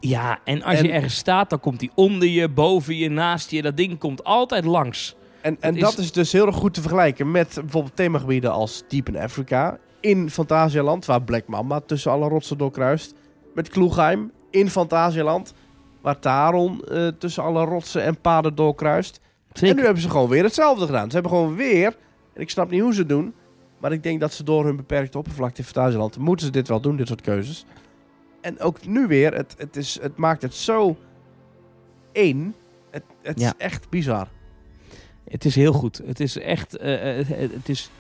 Ja, en als je ergens staat, dan komt die onder je, boven je, naast je. Dat ding komt altijd langs. En, en dat, is... dus heel erg goed te vergelijken met bijvoorbeeld themagebieden als Deep in Africa. In Fantasialand, waar Black Mamba tussen alle rotsen doorkruist. Met Kloegheim in Fantasialand, waar Taron eh, tussen alle rotsen en paden doorkruist. Zeker. En nu hebben ze gewoon weer hetzelfde gedaan. Ze hebben gewoon weer, en ik snap niet hoe ze het doen, maar ik denk dat ze door hun beperkte oppervlakte in Fantasieland moeten ze dit wel doen, dit soort keuzes. En ook nu weer, het, het, is, het maakt het zo één. Het, het is echt bizar. Het is heel goed. Het is echt. Eh, eh, het, het, is.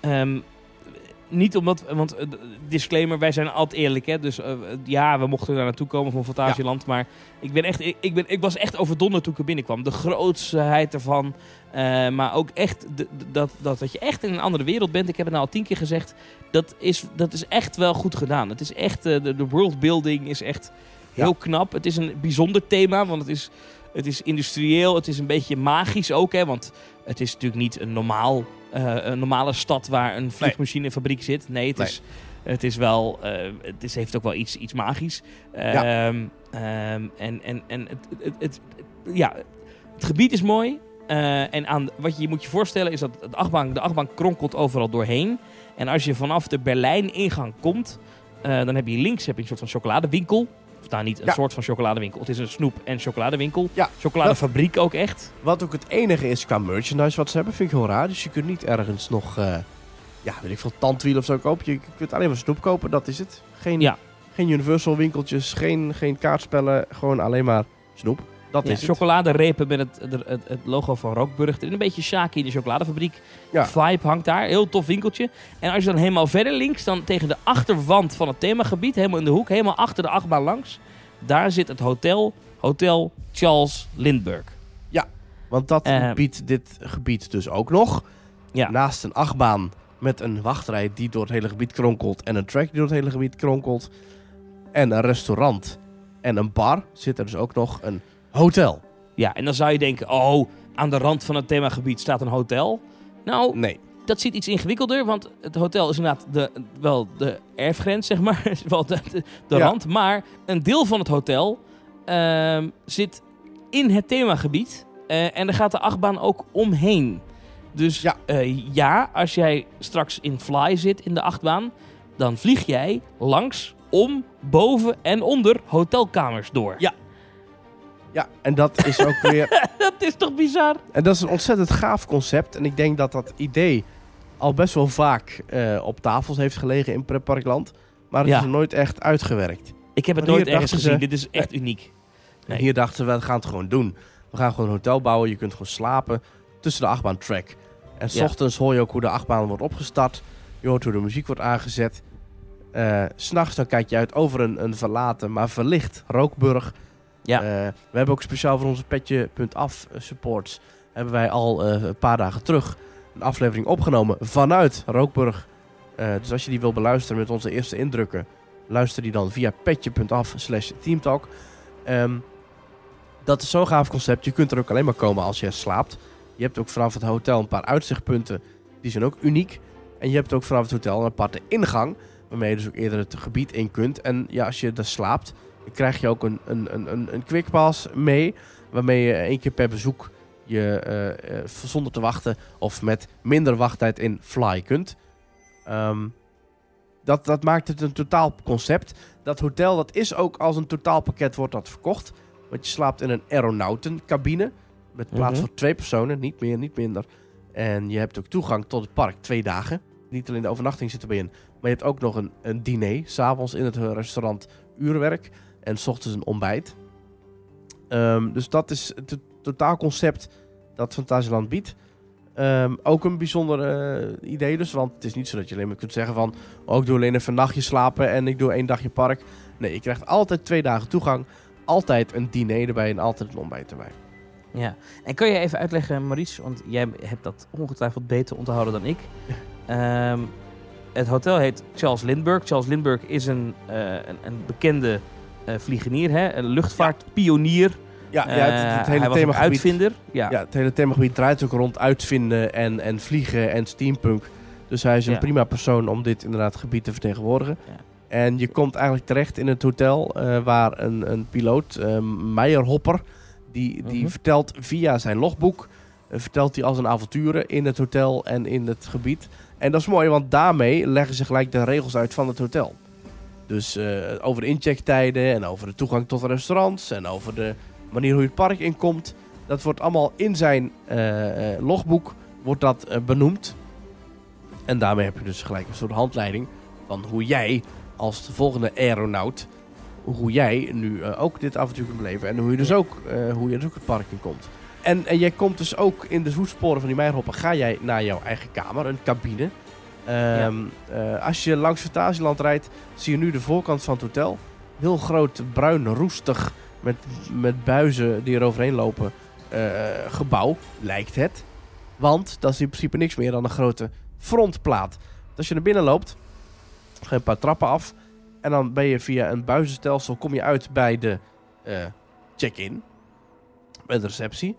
Ehm, niet omdat. Want eh, disclaimer, wij zijn altijd eerlijk. Hè? Dus ja, we mochten daar naartoe komen van Fantasieland. Maar ik, ben echt, ik, ben, ik was echt overdonderd toen ik er binnenkwam. De grootsheid ervan. Eh, maar ook echt dat, dat, dat je echt in een andere wereld bent. Ik heb het nou al tien keer gezegd. Dat is, dat is echt wel goed gedaan. Het is echt, eh, de, de worldbuilding is echt heel knap. Het is een bijzonder thema, want het is, het is industrieel. Het is een beetje magisch ook, hè, want het is natuurlijk niet een, normaal, eh, een normale stad waar een vliegmachinefabriek zit. Nee, het is... Het is wel, het is, heeft ook wel iets, iets magisch. Ehm, ehm, en en, en het, het, het, ja, het gebied is mooi. Eh, en aan, wat je, moet je voorstellen is dat de achtbaan, de achtbaan kronkelt overal doorheen. En als je vanaf de Berlijn-ingang komt, eh, dan heb je links heb je een soort van chocoladewinkel. Of daar niet een soort van chocoladewinkel. Het is een snoep- en chocoladewinkel. Ja. Chocoladefabriek ook echt. Wat ook het enige is qua merchandise wat ze hebben, vind ik heel raar. Dus je kunt niet ergens nog, uh, ja, weet ik veel, tandwiel of zo kopen. Je kunt alleen maar snoep kopen, dat is het. Geen, geen Universal winkeltjes, geen, geen kaartspellen, gewoon alleen maar snoep. Dat ja, is chocoladerepen met het, het, het, logo van Rookburg. En een beetje Shaki in de chocoladefabriek. Vibe hangt daar. Heel tof winkeltje. En als je dan helemaal verder links, dan tegen de achterwand van het themagebied, helemaal in de hoek, helemaal achter de achtbaan langs, daar zit het hotel, Hotel Charles Lindbergh. Ja, want dat eh, biedt dit gebied dus ook nog. Ja. Naast een achtbaan met een wachtrij die door het hele gebied kronkelt en een track die door het hele gebied kronkelt. En een restaurant en een bar zit er dus ook nog een Hotel. Ja, en dan zou je denken, oh, aan de rand van het themagebied staat een hotel. Nou, nee. dat zit iets ingewikkelder, want het hotel is inderdaad de, wel de erfgrens, zeg maar. wel de, de, de rand. Maar een deel van het hotel ehm, zit in het themagebied. Uh, en daar gaat de achtbaan ook omheen. Dus ja. Eh, ja, als jij straks in Fly zit in de achtbaan, dan vlieg jij langs, om, boven en onder hotelkamers door. Ja, ja, en dat is ook weer. dat is toch bizar? En dat is een ontzettend gaaf concept. En ik denk dat dat idee al best wel vaak eh, op tafels heeft gelegen in Preparkland. Maar het ja. is nooit echt uitgewerkt. Ik heb het nooit ergens gezien. Dit is echt uniek. Hier dachten we, we gaan het gewoon doen. We gaan gewoon een hotel bouwen. Je kunt gewoon slapen tussen de achtbaantrack. En s ochtends hoor je ook hoe de achtbaan wordt opgestart. Je hoort hoe de muziek wordt aangezet. Uh, eh, S'nachts dan kijk je uit over een, een verlaten, maar verlicht rookburg. Ja. Eh, we hebben ook speciaal voor onze petje.af eh, supports... hebben wij al eh, een paar dagen terug een aflevering opgenomen vanuit Rookburg. dus als je die wil beluisteren met onze eerste indrukken... luister die dan via petje.af teamtalk. Ehm, dat is zo'n gaaf concept. Je kunt er ook alleen maar komen als je slaapt. Je hebt ook vanaf het hotel een paar uitzichtpunten. Die zijn ook uniek. En je hebt ook vanaf het hotel een aparte ingang. Waarmee je dus ook eerder het gebied in kunt. En ja, als je daar slaapt, krijg je ook een, een, een, een quick pass mee. Waarmee je één keer per bezoek je eh, eh, zonder te wachten of met minder wachttijd in fly kunt. Ehm, dat, dat maakt het een totaal concept. Dat hotel dat is ook als een totaalpakket wordt dat verkocht. Want je slaapt in een aeronautencabine. Met plaats mhm. voor twee personen, niet meer, niet minder. En je hebt ook toegang tot het park, twee dagen. Niet alleen de overnachting zit erbij in, maar je hebt ook nog een, een diner. S'avonds in het restaurant Uurwerk en s ochtends een ontbijt. Ehm, dus dat is het totaalconcept dat Fantasieland biedt. Ehm, ook een bijzonder eh, idee dus, want het is niet zo dat je alleen maar kunt zeggen van... Oh, ik doe alleen even een nachtje slapen en ik doe één dagje park. Nee, je krijgt altijd twee dagen toegang. Altijd een diner erbij en altijd een ontbijt erbij. Ja, en kun je even uitleggen, Maurice, want jij hebt dat ongetwijfeld beter onthouden dan ik. Ehm, het hotel heet Charles Lindbergh. Charles Lindbergh is een, eh, een, een bekende eh, vliegenier, hè? luchtvaartpionier. Ja, ja het, eh, hele thema uitvinder. Ja. het hele themagebied draait ook rond uitvinden en, en vliegen en steampunk. Dus hij is een prima persoon om dit inderdaad gebied te vertegenwoordigen. En je komt eigenlijk terecht in het hotel eh, waar een, een piloot, uh, Hopper, die, die mhm. vertelt via zijn logboek, vertelt hij al zijn avonturen in het hotel en in het gebied. En dat is mooi, want daarmee leggen ze gelijk de regels uit van het hotel. Dus eh, over de inchecktijden en over de toegang tot restaurants en over de manier hoe je het park inkomt. Dat wordt allemaal in zijn eh, eh, logboek wordt dat, benoemd. En daarmee heb je dus gelijk een soort handleiding van hoe jij als de volgende aeronaut, hoe jij nu ook dit avontuur kunt beleven en hoe je dus ook, hoe je dus ook het park inkomt En, en jij komt dus ook in de voetsporen van die meiroppen, ga jij naar jouw eigen kamer, een cabine. Ehm, eh, als je langs Fantasieland rijdt, zie je nu de voorkant van het hotel. Heel groot, bruin, roestig, met, met buizen die er overheen lopen. Eh, gebouw, lijkt het. Want dat is in principe niks meer dan een grote frontplaat. Als je naar binnen loopt, ga je een paar trappen af. En dan ben je via een buizenstelsel kom je uit bij de eh, check-in. bij de receptie.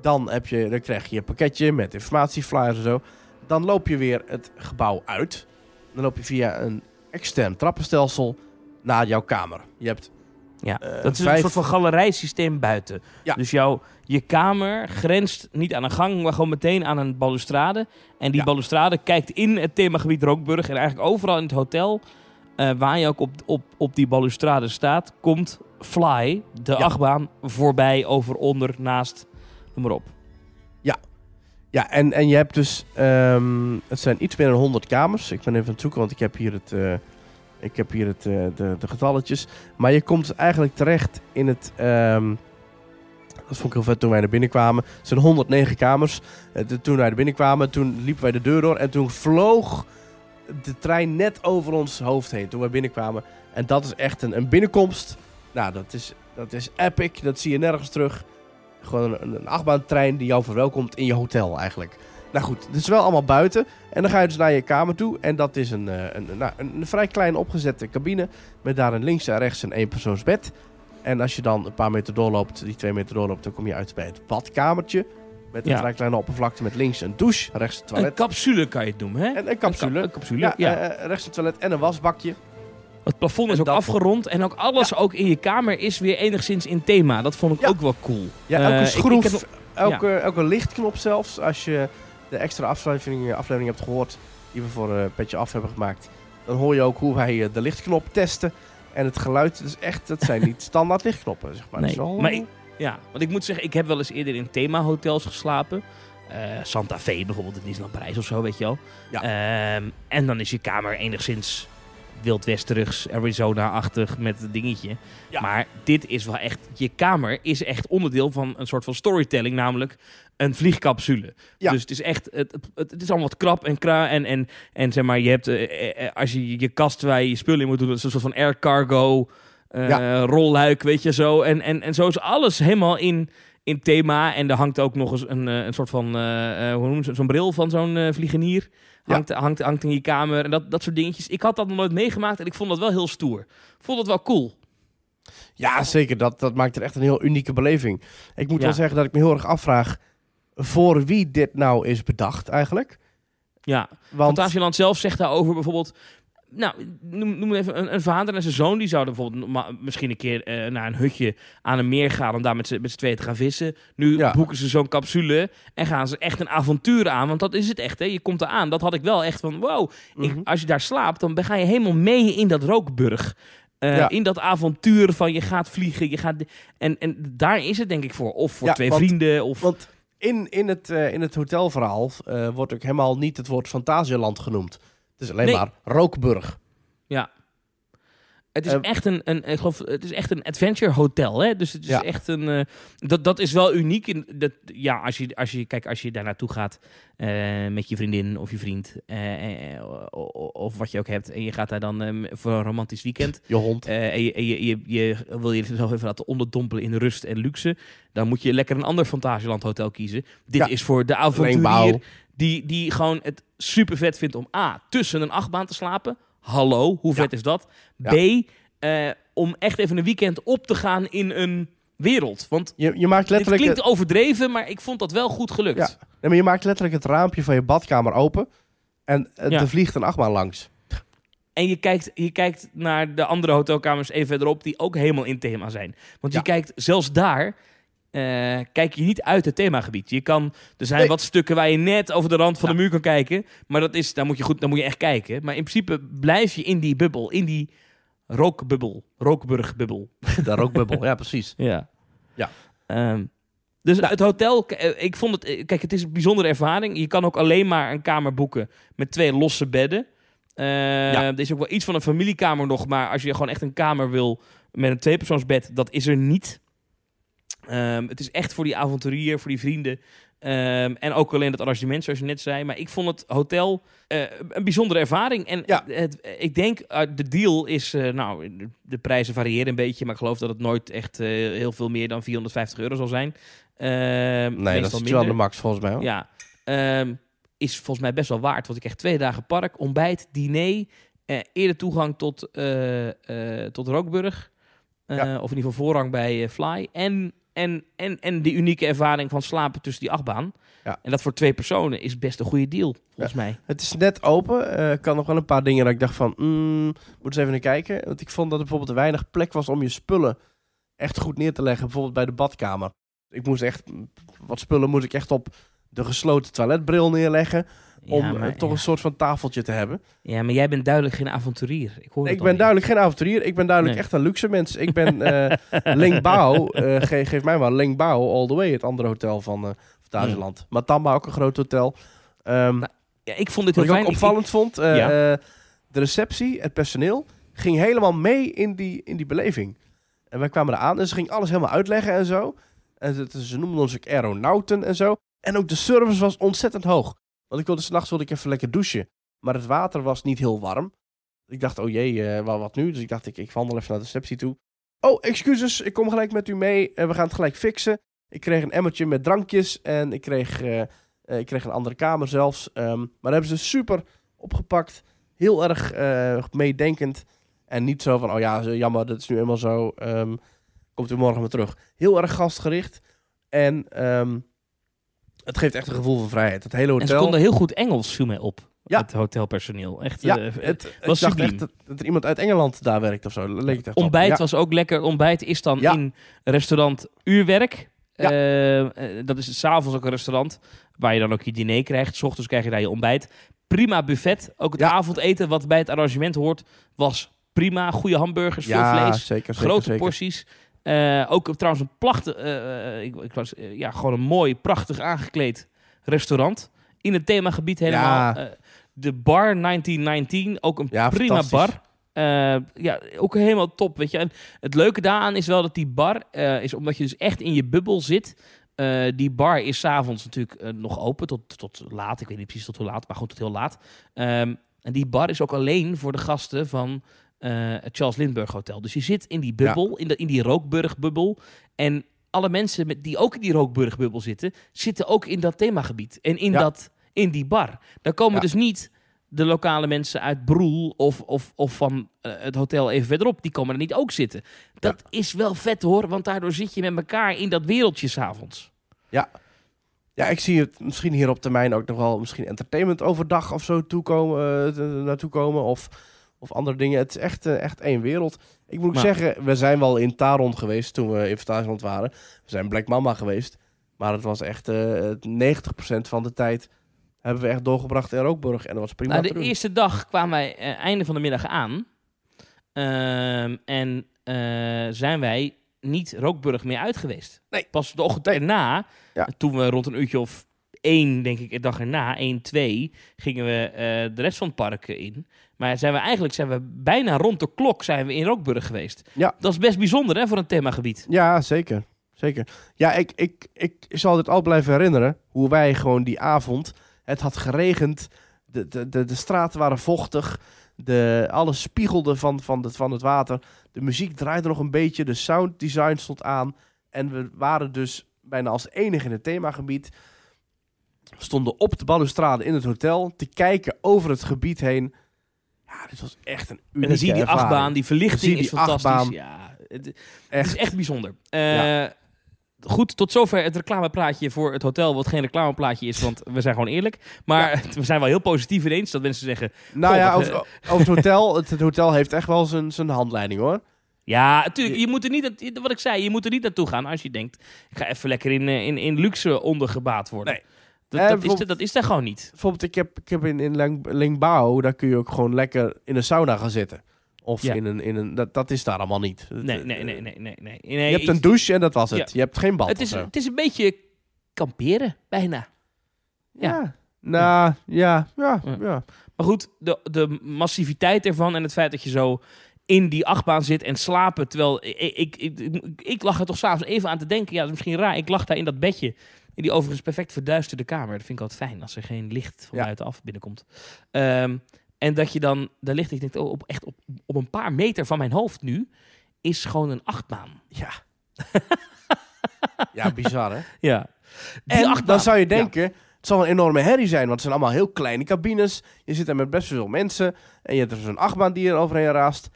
Dan, heb je, dan krijg je een pakketje met informatieflyers en zo. Dan loop je weer het gebouw uit. Dan loop je via een extern trappenstelsel naar jouw kamer. Je hebt ja, eh, dat is een soort van galerijsysteem buiten. Dus jouw, je kamer grenst niet aan een gang, maar gewoon meteen aan een balustrade. En die balustrade kijkt in het themagebied Rookburg. En eigenlijk overal in het hotel, uh, waar je ook op, op, op die balustrade staat, komt Fly, de achtbaan, voorbij, over, onder, naast, noem maar op. Ja, en, en je hebt dus... Ehm, het zijn iets meer dan 100 kamers. Ik ben even aan het zoeken, want ik heb hier, het, eh, ik heb hier het, eh, de, de getalletjes. Maar je komt eigenlijk terecht in het... Ehm, dat vond ik heel vet toen wij er binnenkwamen. Het zijn 109 kamers. Eh, toen wij er binnenkwamen, toen liepen wij de deur door. En toen vloog de trein net over ons hoofd heen toen wij binnenkwamen. En dat is echt een, een binnenkomst. Nou, dat is, dat is epic. Dat zie je nergens terug. Gewoon een, een achtbaantrein die jou verwelkomt in je hotel eigenlijk. Nou goed, het is wel allemaal buiten. En dan ga je dus naar je kamer toe. En dat is een, eh, nou, een, een vrij klein opgezette cabine. Met daarin links en rechts een eenpersoonsbed. En als je dan een paar meter doorloopt, die twee meter doorloopt, dan kom je uit bij het badkamertje. Met een vrij kleine oppervlakte met links een douche, rechts een toilet. Een capsule kan je het noemen, hè? En een capsule. Een, capsule, ja. Eh, eh, rechts een toilet en een wasbakje. Het plafond is ook afgerond. En ook alles ook in je kamer is weer enigszins in thema. Dat vond ik ook wel cool. Ja, elke eh, schroef, elke, lichtknop zelfs. Als je de extra aflevering, eh, aflevering hebt gehoord, die we voor een eh, Petje Af hebben gemaakt, dan hoor je ook hoe wij de lichtknop testen. En het geluid, is echt, dat zijn niet standaard lichtknoppen, zeg maar. Nee, maar ja, want ik moet zeggen, ik heb wel eens eerder in themahotels geslapen. Santa Fe bijvoorbeeld, in Disneyland Parijs of zo, weet je wel. Ja. Ehm, en dan is je kamer enigszins wildwesterigs, Arizona-achtig met het dingetje. Maar dit is wel echt, je kamer is echt onderdeel van een soort van storytelling, namelijk een vliegcapsule. Ja. Dus het is echt, het, het, is allemaal wat krap en kra en, en, en zeg maar, je hebt, eh, eh, eh, als je je kast waar je, spullen in moet doen, dat is een soort van air cargo uh, rolluik, weet je zo. En, en, en zo is alles helemaal in, in thema en er hangt ook nog eens een, een soort van, uh, hoe noem je zo'n bril van zo'n vliegenier. Hangt, hangt, hangt in je kamer en dat, dat soort dingetjes. Ik had dat nog nooit meegemaakt en ik vond dat wel heel stoer. Ik vond dat wel cool. Ja, zeker. Dat, dat maakt er echt een heel unieke beleving. Ik moet wel zeggen dat ik me heel erg afvraag... voor wie dit nou is bedacht eigenlijk. Ja, Want... Fantasieland zelf zegt daarover bijvoorbeeld nou, noem, noem even een, een, vader en zijn zoon. Die zouden bijvoorbeeld misschien een keer eh, naar een hutje aan een meer gaan om daar met z'n tweeën te gaan vissen. Nu boeken ze zo'n capsule en gaan ze echt een avontuur aan. Want dat is het echt, hè. Je komt eraan. Dat had ik wel echt van, wow. ik, mhm. als je daar slaapt, dan ga je helemaal mee in dat rookburg. Eh, in dat avontuur van je gaat vliegen, je gaat... En, en daar is het denk ik voor. Of voor twee vrienden, of... Want in, in, het, eh, in het hotelverhaal wordt ook helemaal niet het woord Fantasieland genoemd. Het is alleen maar Rookburg. Ja. Het is, ehm, echt een, een, ik geloof, het is echt een adventure hotel. Hè? Dus het is echt een. Eh, dat, dat is wel uniek. In, dat, ja, als je, als je, kijk, als je daar naartoe gaat eh, met je vriendin of je vriend. Eh, of wat je ook hebt. En je gaat daar dan ehm, voor een romantisch weekend. Je hond. en je, je, wil je jezelf even laten onderdompelen in rust en luxe. Dan moet je lekker een ander Fantasieland hotel kiezen. Dit is voor de avonturier. Die, die gewoon het super vet vindt om A. tussen een achtbaan te slapen. Hallo, hoe vet is dat? B. Eh, om echt even een weekend op te gaan in een wereld. Want je, je maakt letterlijk. Het klinkt overdreven, maar ik vond dat wel goed gelukt. Ja. Nee, maar je maakt letterlijk het raampje van je badkamer open. En uh, er vliegt een achtbaan langs. En je kijkt, je kijkt naar de andere hotelkamers even verderop, die ook helemaal in thema zijn. Want je kijkt zelfs daar eh, kijk je niet uit het themagebied. Je kan, er zijn wat stukken waar je net over de rand van de muur kan kijken. Maar dat is, daar moet je goed, daar moet je echt kijken. Maar in principe blijf je in die bubbel, in die rookbubbel, rookburgbubbel. De rookbubbel, ja precies. Ja. ja. Ehm, dus nou. het hotel, eh, ik vond het, eh, kijk, het is een bijzondere ervaring. Je kan ook alleen maar een kamer boeken met twee losse bedden. Uh, Er is ook wel iets van een familiekamer nog, maar als je gewoon echt een kamer wil met een tweepersoonsbed, dat is er niet. Ehm, het is echt voor die avonturier, voor die vrienden. Ehm, en ook alleen het arrangement, zoals je net zei. Maar ik vond het hotel eh, een bijzondere ervaring. En het, ik denk, eh, de deal is, eh, nou, de prijzen variëren een beetje. Maar ik geloof dat het nooit echt heel veel meer dan 450 euro zal zijn. Ehm, nee, dat is wel de max volgens mij. Ja. is volgens mij best wel waard. Want ik krijg twee dagen park, ontbijt, diner. eerder toegang tot, tot Rookburg. Of in ieder geval voorrang bij Fly. En en, en, en die unieke ervaring van slapen tussen die achtbaan. Ja. En dat voor twee personen is best een goede deal, volgens mij. Het is net open. Uh, eh, kan nog wel een paar dingen dat ik dacht van... Mm, moet eens even naar kijken. Want ik vond dat er bijvoorbeeld weinig plek was om je spullen echt goed neer te leggen. Bijvoorbeeld bij de badkamer. Ik moest echt... Wat spullen moest ik echt op de gesloten toiletbril neerleggen om eh, toch een soort van tafeltje te hebben. Ja, maar jij bent duidelijk geen avonturier. Ik, hoor ik ben duidelijk geen avonturier. Ik ben duidelijk echt een luxe mens. Ik ben eh, uh, Lengbao, eh, geef mij maar Bau all the way, het andere hotel van, uh, Duitsland. Hmm. Matamba ook een groot hotel. Ehm, nou, ja, ik vond dit wat heel ik ook opvallend vond, de receptie, het personeel, ging helemaal mee in die, in die beleving. En wij kwamen eraan en dus ze ging alles helemaal uitleggen en zo. En ze, ze noemden ons ook aeronauten en zo. En ook de service was ontzettend hoog. Want ik wilde s'nachts wilde ik even lekker douchen. Maar het water was niet heel warm. Ik dacht, oh jee, eh, wat nu? Dus ik dacht, ik, ik wandel even naar de receptie toe. Oh, excuses, ik kom gelijk met u mee. en we gaan het gelijk fixen. Ik kreeg een emmertje met drankjes en ik kreeg, eh, eh, ik kreeg een andere kamer zelfs. Ehm, maar daar hebben ze super opgepakt. Heel erg meedenkend. En niet zo van, oh ja, jammer, dat is nu eenmaal zo. Ehm, komt u morgen weer terug. Heel erg gastgericht. En ehm, het geeft echt een gevoel van vrijheid. Het hele hotel... En ze konden heel goed Engels, viel mij op. Ja. Het hotelpersoneel. Echt, ja, eh, het, was ik dacht dat, er iemand uit Engeland daar werkt of zo. Leek het echt Ontbijt was ook lekker. Ontbijt is dan in restaurant uurwerk. Ja. Eh, eh, dat is s'avonds ook een restaurant waar je dan ook je diner krijgt. S ochtends krijg je daar je ontbijt. Prima buffet. Ook het avondeten wat bij het arrangement hoort was prima. Goede hamburgers, veel vlees, zeker, grote zeker, porties. Uh, ook trouwens een prachtig, eh, eh, ik, ik, was, ja, gewoon een mooi, prachtig aangekleed restaurant. In het themagebied helemaal. de bar 1919, ook een prima bar. ja, ook helemaal top, weet je. En het leuke daaraan is wel dat die bar, is omdat je dus echt in je bubbel zit. die bar is s'avonds natuurlijk nog open tot, tot laat. Ik weet niet precies tot hoe laat, maar goed, tot heel laat. Ehm, en die bar is ook alleen voor de gasten van eh, het Charles Lindbergh Hotel. Dus je zit in die bubbel, in, in die rookburgbubbel. En alle mensen met, die ook in die rookburgbubbel zitten, zitten ook in dat themagebied. En in, dat, in die bar. Daar komen dus niet de lokale mensen uit Broel of, of, of van eh, het hotel even verderop. Die komen er niet ook zitten. Dat is wel vet hoor, want daardoor zit je met elkaar in dat wereldje s'avonds. Ja. Ja, ik zie het misschien hier op termijn ook nog wel misschien entertainment overdag of zo toekomen, eh, naartoe komen. Of of andere dingen. Het is echt, eh, echt één wereld. Ik moet zeggen, we zijn wel in Taron geweest toen we in Fantasieland waren. We zijn Black Mama geweest. Maar het was echt uh, eh, 90% van de tijd hebben we echt doorgebracht in Rookburg. En dat was prima. Nou, de eerste dag kwamen wij uh, einde van de middag aan. Ehm, en zijn wij niet Rookburg meer uit geweest. Nee. Pas de ochtend erna, toen we rond een uurtje of één, denk ik, de dag erna, één, twee, gingen we de rest van het parken in. Maar zijn we eigenlijk zijn we bijna rond de klok zijn we in Rockburg geweest. Ja. Dat is best bijzonder hè, voor een themagebied. Ja, zeker. zeker. Ja, ik, ik, ik zal dit al blijven herinneren. Hoe wij gewoon die avond... Het had geregend. De, de, de, de straten waren vochtig. De, alles spiegelde van, van, het, van het water. De muziek draaide nog een beetje. De sound design stond aan. En we waren dus bijna als enige in het themagebied. Stonden op de balustrade in het hotel te kijken over het gebied heen was echt een En dan zie je die ervaring. achtbaan, die verlichting die is fantastisch. Ja, het, is echt bijzonder. Eh, goed, tot zover het reclameplaatje voor het hotel. Wat geen reclameplaatje is, want we zijn gewoon eerlijk. Maar we zijn wel heel positief ineens dat mensen zeggen... Nou ja, over, eh, over het hotel. Het, hotel heeft echt wel zijn, zijn handleiding hoor. Ja, natuurlijk. Je moet er niet, wat ik zei, je moet er niet naartoe gaan als je denkt... ik ga even lekker in, eh, in, in luxe ondergebaat worden. Nee. Dat, dat, is, dat is daar gewoon niet. Bijvoorbeeld, ik heb, ik heb in, in Lingbao daar kun je ook gewoon lekker in een sauna gaan zitten. Of in een, in een dat, dat is daar allemaal niet. Nee, nee, nee, nee, nee. nee. je hebt een douche en dat was het. Je hebt geen bad. Het is, het is een beetje kamperen, bijna. Ja. ja. Nou, ja, ja, ja. Maar goed, de, de massiviteit ervan en het feit dat je zo in die achtbaan zit en slapen. Terwijl ik, ik, ik, ik, ik lag er toch s'avonds even aan te denken. Ja, dat is misschien raar. Ik lag daar in dat bedje die overigens perfect verduisterde kamer. Dat vind ik altijd fijn als er geen licht van buitenaf binnenkomt. Ehm, en dat je dan, daar ligt, ik denk, oh, op, echt op, op een paar meter van mijn hoofd nu, is gewoon een achtbaan. Ja. ja, bizar hè? Ja. en dan zou je denken, het zal een enorme herrie zijn, want het zijn allemaal heel kleine cabines. Je zit daar met best veel mensen en je hebt dus er zo'n achtbaan die er overheen raast.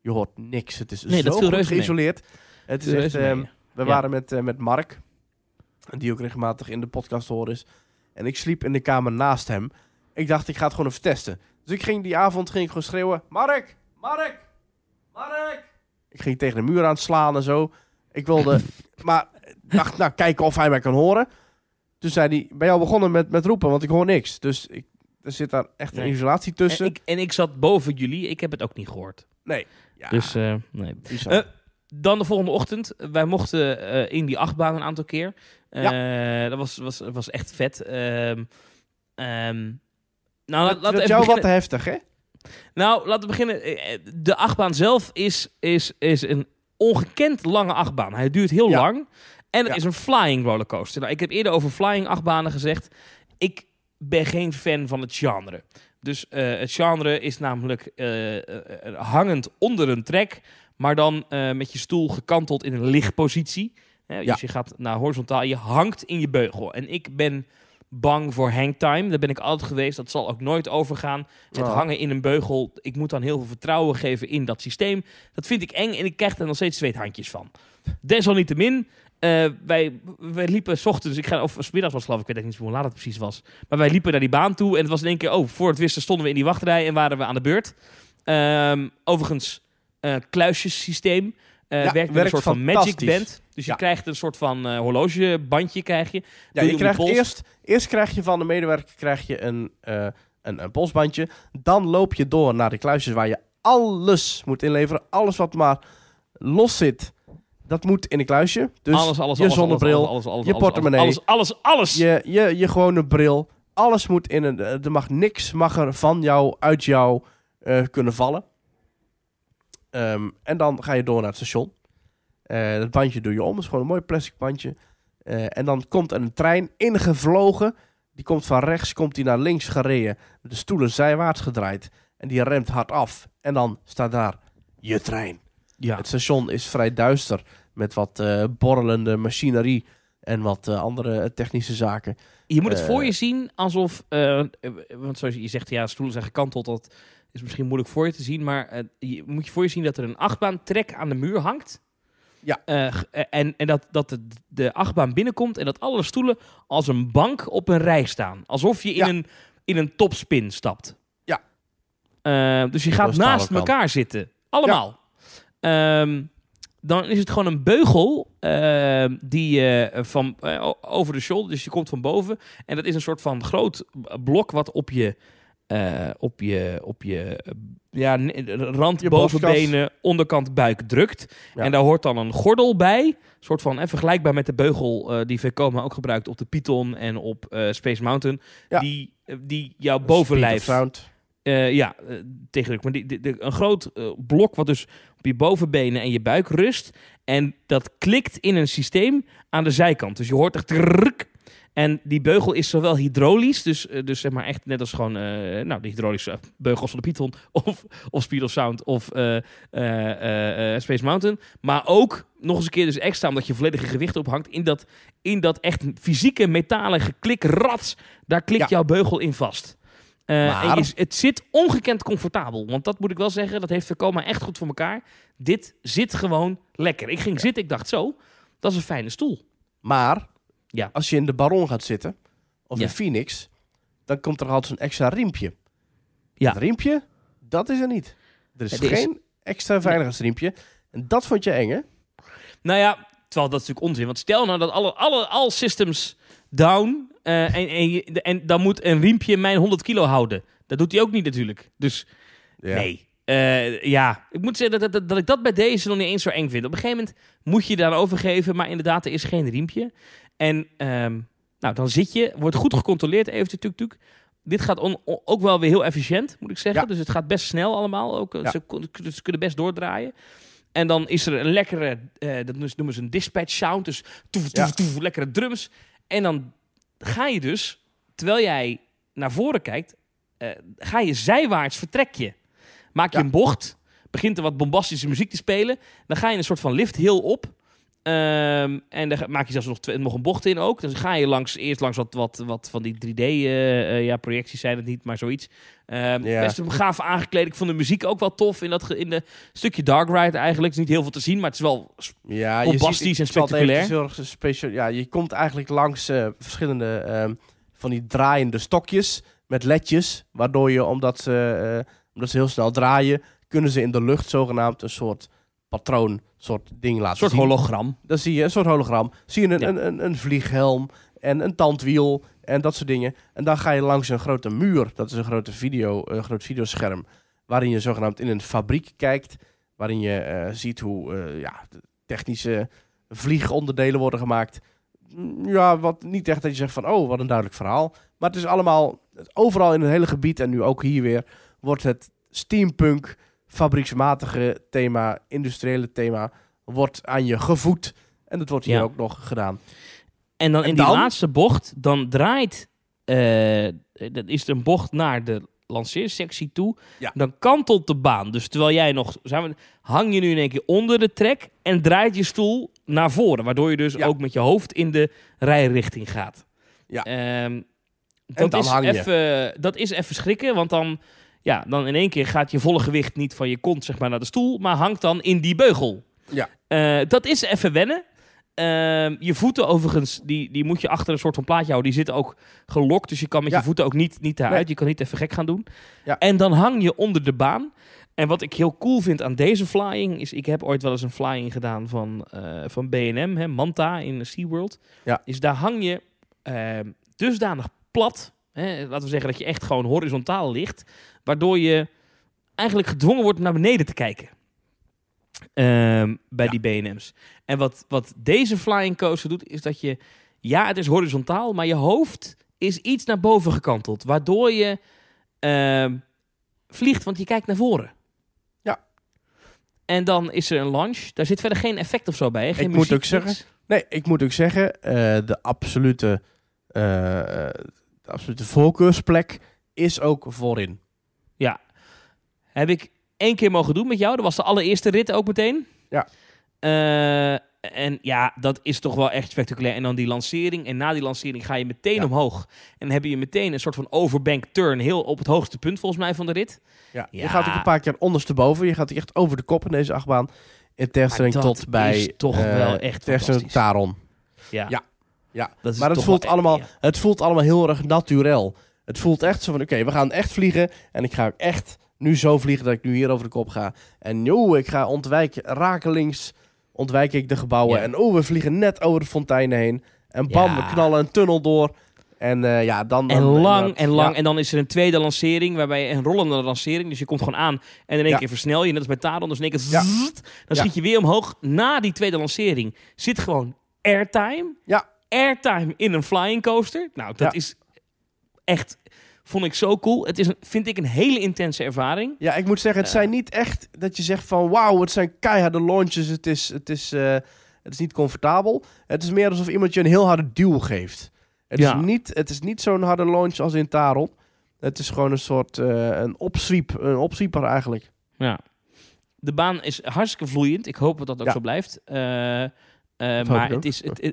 Je hoort niks. Het is nee, zo goed geïsoleerd. Het is echt, ehm, we waren met, eh, met Mark, die ook regelmatig in de podcast horen is. En ik sliep in de kamer naast hem. Ik dacht, ik ga het gewoon even testen. Dus ik ging die avond ging ik gewoon schreeuwen: Mark, Mark, Mark. Ik ging tegen de muur aan het slaan en zo. Ik wilde, maar dacht, nou, kijken of hij mij kan horen. Toen zei hij: Ben je al begonnen met, met roepen? Want ik hoor niks. Dus ik, er zit daar echt een isolatie tussen. En ik, en ik zat boven jullie. Ik heb het ook niet gehoord. Nee. Ja. Dus, eh, nee. Dan de volgende ochtend. Wij mochten eh, in die achtbaan een aantal keer. Eh, ja. Dat was, was, was echt vet. Um, um, nou, dat, wat te heftig, hè? Nou, laten we beginnen. Eh, de achtbaan zelf is, is, is een ongekend lange achtbaan. Hij duurt heel lang. En het is een flying rollercoaster. Nou, ik heb eerder over flying achtbanen gezegd. Ik ben geen fan van het genre. Dus het genre is namelijk hangend onder een trek maar dan eh, met je stoel gekanteld in een lichtpositie. Hè, dus je gaat naar horizontaal je hangt in je beugel. En ik ben bang voor hangtime. Daar ben ik altijd geweest. Dat zal ook nooit overgaan. Het oh. hangen in een beugel. Ik moet dan heel veel vertrouwen geven in dat systeem. Dat vind ik eng en ik krijg er nog steeds zweethandjes van. Desalniettemin, eh, wij, wij liepen s ochtends, ik ga, of s middags was geloof ik, ik weet niet hoe laat het precies was. Maar wij liepen naar die baan toe en het was in één keer, oh, voor het wisten stonden we in die wachtrij en waren we aan de beurt. Ehm, overigens, uh, eh, kluisjesysteem. Uh, eh, ja, werkt, een soort van magic band. Dus je krijgt een soort van uh, horlogebandje. Krijg je. Ja, je, krijgt eerst, eerst krijg je van de medewerker krijg je een, uh, een, polsbandje. Dan loop je door naar de kluisjes waar je alles moet inleveren. Alles wat maar los zit, dat moet in een kluisje. Dus je zonnebril, je portemonnee. Alles, alles, alles. Je, je, je gewone bril. Alles moet in een... Er mag niks mag er van jou, uit jou kunnen vallen. Ehm, en dan ga je door naar het station. Uh, eh, dat bandje doe je om. Het is gewoon een mooi plastic bandje. Eh, en dan komt een trein ingevlogen. Die komt van rechts komt die naar links gereden. De stoelen zijwaarts gedraaid. En die remt hard af. En dan staat daar je trein. Ja. Het station is vrij duister. Met wat uh, borrelende machinerie. En wat andere technische zaken. Je moet het voor je zien alsof. want zoals je zegt, ja, stoelen zijn gekanteld. tot is misschien moeilijk voor je te zien, maar eh, moet je voor je zien dat er een achtbaan trek aan de muur hangt. Ja. Eh, eh, en, en dat, dat de, achtbaan binnenkomt en dat alle stoelen als een bank op een rij staan. Alsof je in, een, in een topspin stapt. Ja. dus je gaat naast elkaar zitten. Allemaal. Ehm, dan is het gewoon een beugel uh, die van over de shoulder, dus je komt van boven. En dat is een soort van groot blok wat op je eh, op je, op je eh, ja, eh, rand, je bovenbenen, onderkant buik drukt. En daar hoort dan een gordel bij. soort van en vergelijkbaar met de beugel uh, die Vekoma ook gebruikt op de Python en op Space Mountain. Ja. Die, die jouw bovenlijf. ja, tegen Maar die, die, een groot blok wat dus op je bovenbenen en je buik rust. En dat klikt in een systeem aan de zijkant. Dus je hoort echt. En die beugel is zowel hydraulisch, dus, eh, dus zeg maar echt net als gewoon eh, nou, de hydraulische beugels van de Python of, of Speed of Sound of eh, Space Mountain. Maar ook nog eens een keer dus extra omdat je volledige gewicht ophangt in dat, in dat echt fysieke metalen geklikrats, Daar klikt jouw beugel in vast. het zit ongekend comfortabel. Want dat moet ik wel zeggen, dat heeft coma echt goed voor elkaar. Dit zit gewoon lekker. Ik ging zitten, ik dacht zo, dat is een fijne stoel. Maar ja. Als je in de Baron gaat zitten, of de Phoenix, dan komt er altijd zo'n extra riempje. Ja. Dat riempje, dat is er niet. Er is, geen extra veiligheidsriempje. En dat vond je eng, hè? Nou ja, terwijl dat is natuurlijk onzin. Want stel nou dat alle, alle all systems down... Eh, en, en, en, dan moet een riempje mijn 100 kilo houden. Dat doet hij ook niet natuurlijk. Dus ja. nee. Eh, ja, ik moet zeggen dat, dat, dat, ik dat bij deze nog niet eens zo eng vind. Op een gegeven moment moet je daarover geven maar inderdaad, er is geen riempje. En ehm, nou, dan zit je, wordt goed gecontroleerd even, tuk, tuk. Dit gaat ook wel weer heel efficiënt, moet ik zeggen. Dus het gaat best snel allemaal. Ook, ze, kunnen best doordraaien. En dan is er een lekkere, eh, dat noemen ze een dispatch sound. Dus toef, toef, lekkere drums. En dan ga je dus, terwijl jij naar voren kijkt, eh, ga je zijwaarts vertrek je. Maak je een bocht, begint er wat bombastische muziek te spelen. Dan ga je een soort van lift heel op. Ehm, en dan maak je zelfs nog, nog een bocht in ook. Dus ga je langs, eerst langs wat, wat, wat van die 3D-projecties, eh, eh, zijn het niet, maar zoiets. Ehm, ja. Best een gaaf aangekleed. Ik vond de muziek ook wel tof in dat in de stukje Dark Ride eigenlijk. is niet heel veel te zien, maar het is wel ja, en spectaculair. ja, je komt eigenlijk langs eh, verschillende ehm, van die draaiende stokjes met ledjes. Waardoor je, omdat ze, omdat ze heel snel draaien, kunnen ze in de lucht zogenaamd een soort patroon soort ding laten zien. Een soort hologram. Dan zie je een soort hologram. Zie je een, een, een, een vlieghelm en een tandwiel en dat soort dingen. En dan ga je langs een grote muur. Dat is een grote video, groot videoscherm. Waarin je zogenaamd in een fabriek kijkt. Waarin je eh, ziet hoe uh, ja, technische vliegonderdelen worden gemaakt. Mm, ja, wat niet echt dat je zegt van oh, wat een duidelijk verhaal. Maar het is allemaal, overal in het hele gebied en nu ook hier weer, wordt het steampunk fabrieksmatige thema, industriële thema, wordt aan je gevoed. En dat wordt hier ook nog gedaan. En dan in die laatste bocht, dan draait, uh, dat is een bocht naar de lanceersectie toe. Ja. Dan kantelt de baan. Dus terwijl jij nog, zijn we, hang je nu in één keer onder de trek en draait je stoel naar voren. Waardoor je dus ook met je hoofd in de rijrichting gaat. Ja. Ehm, dat, is even, eh, dat is even schrikken, want dan ja, dan in één keer gaat je volle gewicht niet van je kont zeg maar, naar de stoel, maar hangt dan in die beugel. Ja. Eh, dat is even wennen. Ehm, je voeten overigens, die, die moet je achter een soort van plaatje houden. Die zitten ook gelokt, dus je kan met je voeten ook niet, niet daaruit. Je kan niet even gek gaan doen. Ja. En dan hang je onder de baan. En wat ik heel cool vind aan deze flying is, ik heb ooit wel eens een flying gedaan van, uh, van BNM, Manta in SeaWorld. Ja. Is daar hang je ehm, dusdanig plat Hè, laten we zeggen dat je echt gewoon horizontaal ligt. Waardoor je eigenlijk gedwongen wordt naar beneden te kijken. Ehm, bij die BNM's. En wat, wat deze flying coaster doet, is dat je. Ja, het is horizontaal, maar je hoofd is iets naar boven gekanteld. Waardoor je ehm, vliegt, want je kijkt naar voren. Ja. En dan is er een launch. Daar zit verder geen effect of zo bij. ik moet ook zeggen. Nee, ik moet ook zeggen, eh, de absolute. Eh, de absolute voorkeursplek is ook voorin. Ja. Heb ik één keer mogen doen met jou. Dat was de allereerste rit ook meteen. Ja. Eh, en ja, dat is toch wel echt spectaculair. En dan die lancering. En na die lancering ga je meteen omhoog. En heb je meteen een soort van overbank turn. Heel op het hoogste punt volgens mij van de rit. Ja, je gaat ook een paar keer ondersteboven. Je gaat echt over de kop in deze achtbaan. In tegenstelling tot bij... toch eh, wel echt Taron. Ja. ja, ja, maar het voelt, allemaal, het voelt allemaal heel erg natuurlijk. Het voelt echt zo van, oké, we gaan echt vliegen. En ik ga echt nu zo vliegen dat ik nu hier over de kop ga. En joh, ik ga ontwijken, rakelings ontwijk ik de gebouwen. En oh, we vliegen net over de fonteinen heen. En bam, we knallen een tunnel door. En eh, ja, dan... en lang en lang. En dan is er een tweede lancering, waarbij een rollende lancering. Dus je komt gewoon aan en in één keer versnel je. Net als bij Taron, dus in één keer... dan schiet je weer omhoog na die tweede lancering. Zit gewoon airtime. Ja airtime in een flying coaster. Nou, dat is echt vond ik zo cool. Het is, een, vind ik, een hele intense ervaring. Ja, ik moet zeggen, het eh. zijn niet echt dat je zegt van... wauw, het zijn keiharde launches, het is, het, is, eh, het is niet comfortabel. Het is meer alsof iemand je een heel harde duw geeft. Het ja. is niet, het is niet zo'n harde launch als in Tarot. Het is gewoon een soort uh, een opswiep, een opsieper eigenlijk. Ja. De baan is hartstikke vloeiend. Ik hoop dat dat ook zo blijft. Eh, maar het is, het, eh,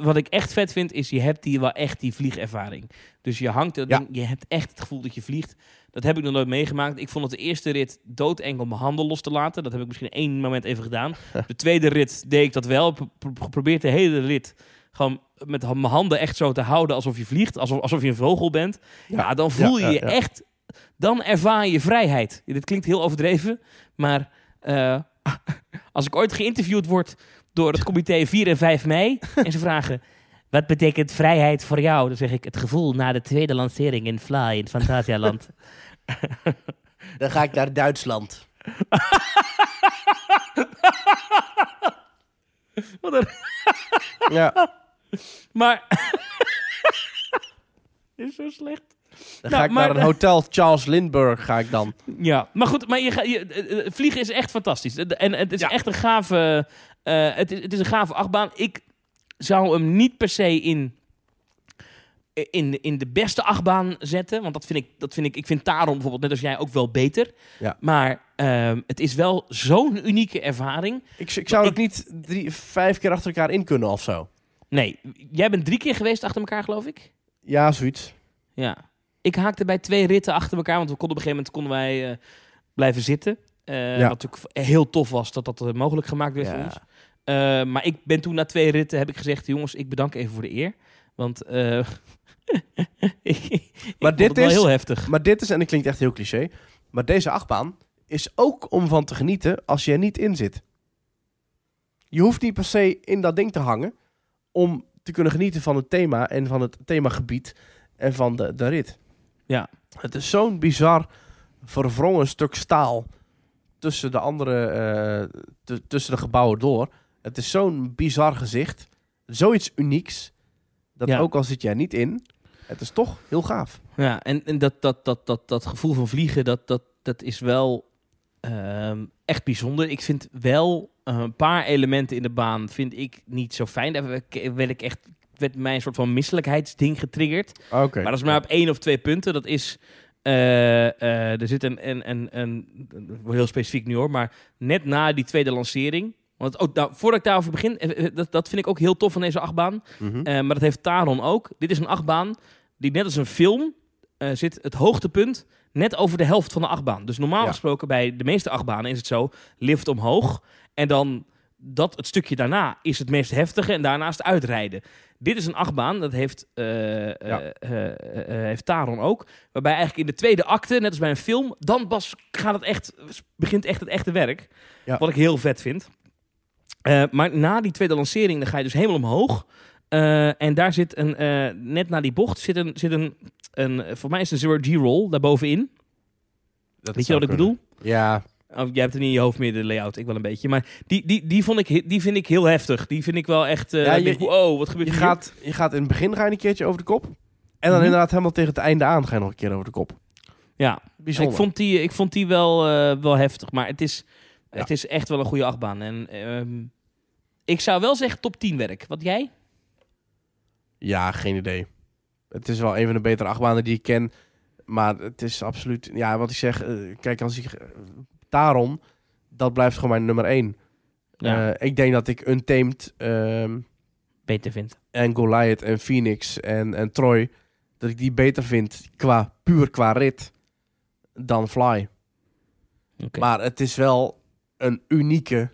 wat ik echt vet vind, is je hebt hier wel echt die vliegervaring. Dus je hangt je hebt echt het gevoel dat je vliegt. Dat heb ik nog nooit meegemaakt. Ik vond het de eerste rit doodeng om mijn handen los te laten. Dat heb ik misschien één moment even gedaan. De tweede rit deed ik dat wel. Geprobeerd de hele rit gewoon met mijn handen echt zo te houden alsof je vliegt. Alsof, alsof je een vogel bent. Ja, dan voel je je echt... Dan ervaar je vrijheid. Dit klinkt heel overdreven, maar... Eh, als ik ooit geïnterviewd word door het comité 4 en 5 mei. En ze vragen: Wat betekent vrijheid voor jou? Dan zeg ik: Het gevoel na de tweede lancering in Fly in Fantasialand. Dan ga ik naar Duitsland. ja. Maar. is zo slecht. Dan nou, ga ik maar, naar een hotel Charles Lindbergh ga ik dan. Ja, maar goed, maar je je, eh, eh, eh, vliegen is echt fantastisch. En het is echt een gave... het, is, het is een gave achtbaan. Ik zou hem niet per se in in, in de beste achtbaan zetten. Want dat vind ik, dat vind ik, ik vind Taron bijvoorbeeld net als jij ook wel beter. Ja. Maar ehm, het is wel zo'n unieke ervaring. Ik, zou het niet vijf keer achter elkaar in kunnen of zo. Nee, jij bent drie keer geweest achter elkaar, geloof ik. Ja, zoiets. Ja ik haakte bij twee ritten achter elkaar, want we konden op een gegeven moment konden wij eh, blijven zitten. Uh, Wat natuurlijk heel tof was dat dat eh, mogelijk gemaakt werd voor ons. maar ik ben toen na twee ritten heb ik gezegd, jongens, ik bedank even voor de eer. Want ik, maar dit wel is, heel heftig. Maar dit is, en dat klinkt echt heel cliché, maar deze achtbaan is ook om van te genieten als je er niet in zit. Je hoeft niet per se in dat ding te hangen om te kunnen genieten van het thema en van het themagebied en van de, de rit. Ja. Het is zo'n bizar verwrongen stuk staal tussen de andere eh, tussen de gebouwen door. Het is zo'n bizar gezicht. Zoiets unieks. Dat ook al zit jij niet in, het is toch heel gaaf. Ja, en, en dat, dat, dat, dat, dat gevoel van vliegen, dat, dat, dat is wel ehm, echt bijzonder. Ik vind wel eh, een paar elementen in de baan vind ik niet zo fijn. Daar wil ik echt werd mijn soort van misselijkheidsding getriggerd. Maar dat is maar op één of twee punten. Dat is. Eh, eh, er zit een, een, een, een, heel specifiek nu hoor, maar net na die tweede lancering. Want ook oh, nou, voordat ik daarover begin, eh, dat, dat vind ik ook heel tof van deze achtbaan. Mhm. maar dat heeft Taron ook. Dit is een achtbaan die net als een film zit het hoogtepunt net over de helft van de achtbaan. Dus normaal gesproken bij de meeste achtbanen is het zo, lift omhoog en dan dat, het stukje daarna is het meest heftige en daarnaast uitrijden. Dit is een achtbaan, dat heeft, eh, eh, eh, heeft Taron ook. Waarbij eigenlijk in de tweede acte, net als bij een film, dan pas gaat het echt, begint echt het echte werk. Wat ik heel vet vind. maar na die tweede lancering, dan ga je dus helemaal omhoog. en daar zit een, net na die bocht, zit een, zit een, een voor mij is een zero G-roll daarbovenin. Dat Weet je wat ik bedoel? Ja, Oh, jij hebt er niet in je hoofd meer de layout, ik wel een beetje. Maar die, die, die, vond ik, die vind ik heel heftig. Die vind ik wel echt. Eh, ja, je, oh, wat gebeurt je Gaat, je gaat in het begin ga je een keertje over de kop. En dan mhm. inderdaad helemaal tegen het einde aan ga je nog een keer over de kop. Ja, bijzonder. Ik vond die, ik vond die wel, eh, wel heftig. Maar het is, het is echt wel een goede achtbaan. En ehm, ik zou wel zeggen top 10 werk. Wat jij? Ja, geen idee. Het is wel een van de betere achtbanen die ik ken. Maar het is absoluut. Ja, wat ik zeg. Eh, kijk, als ik Daarom, dat blijft gewoon mijn nummer één. Eh, ik denk dat ik Untamed... Um, beter vind. En Goliath en Phoenix en, en Troy... dat ik die beter vind, qua, puur qua rit, dan Fly. Maar het is wel een unieke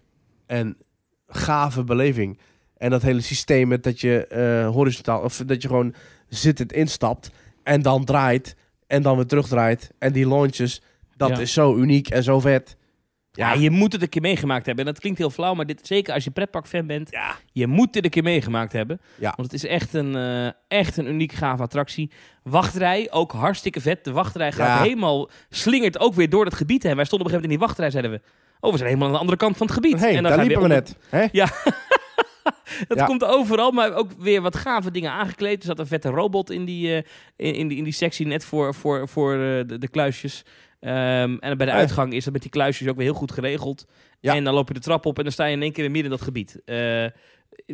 en gave beleving. En dat hele systeem met dat je eh, horizontaal, of dat je gewoon zittend instapt en dan draait en dan weer terugdraait en die launches. Dat is zo uniek en zo vet. Ja. je moet het een keer meegemaakt hebben. En dat klinkt heel flauw, maar dit, zeker als je fan bent, ja. je moet dit een keer meegemaakt hebben. Ja. Want het is echt een, eh, echt een uniek gave attractie. Wachtrij, ook hartstikke vet. De wachtrij gaat helemaal, slingert ook weer door het gebied En Wij stonden op een gegeven moment in die wachtrij, zeiden we, oh, we zijn helemaal aan de andere kant van het gebied. en dan daar liepen we net. Hè? Ja. Dat komt overal, maar ook weer wat gave dingen aangekleed. Er zat een vette robot in die, uh, in, in, die, in die sectie net voor, voor, voor eh, de, kluisjes. Ehm, en bij de ah, uitgang is dat met die kluisjes ook weer heel goed geregeld. Ja. En dan loop je de trap op en dan sta je in één keer weer midden in dat gebied. Eh,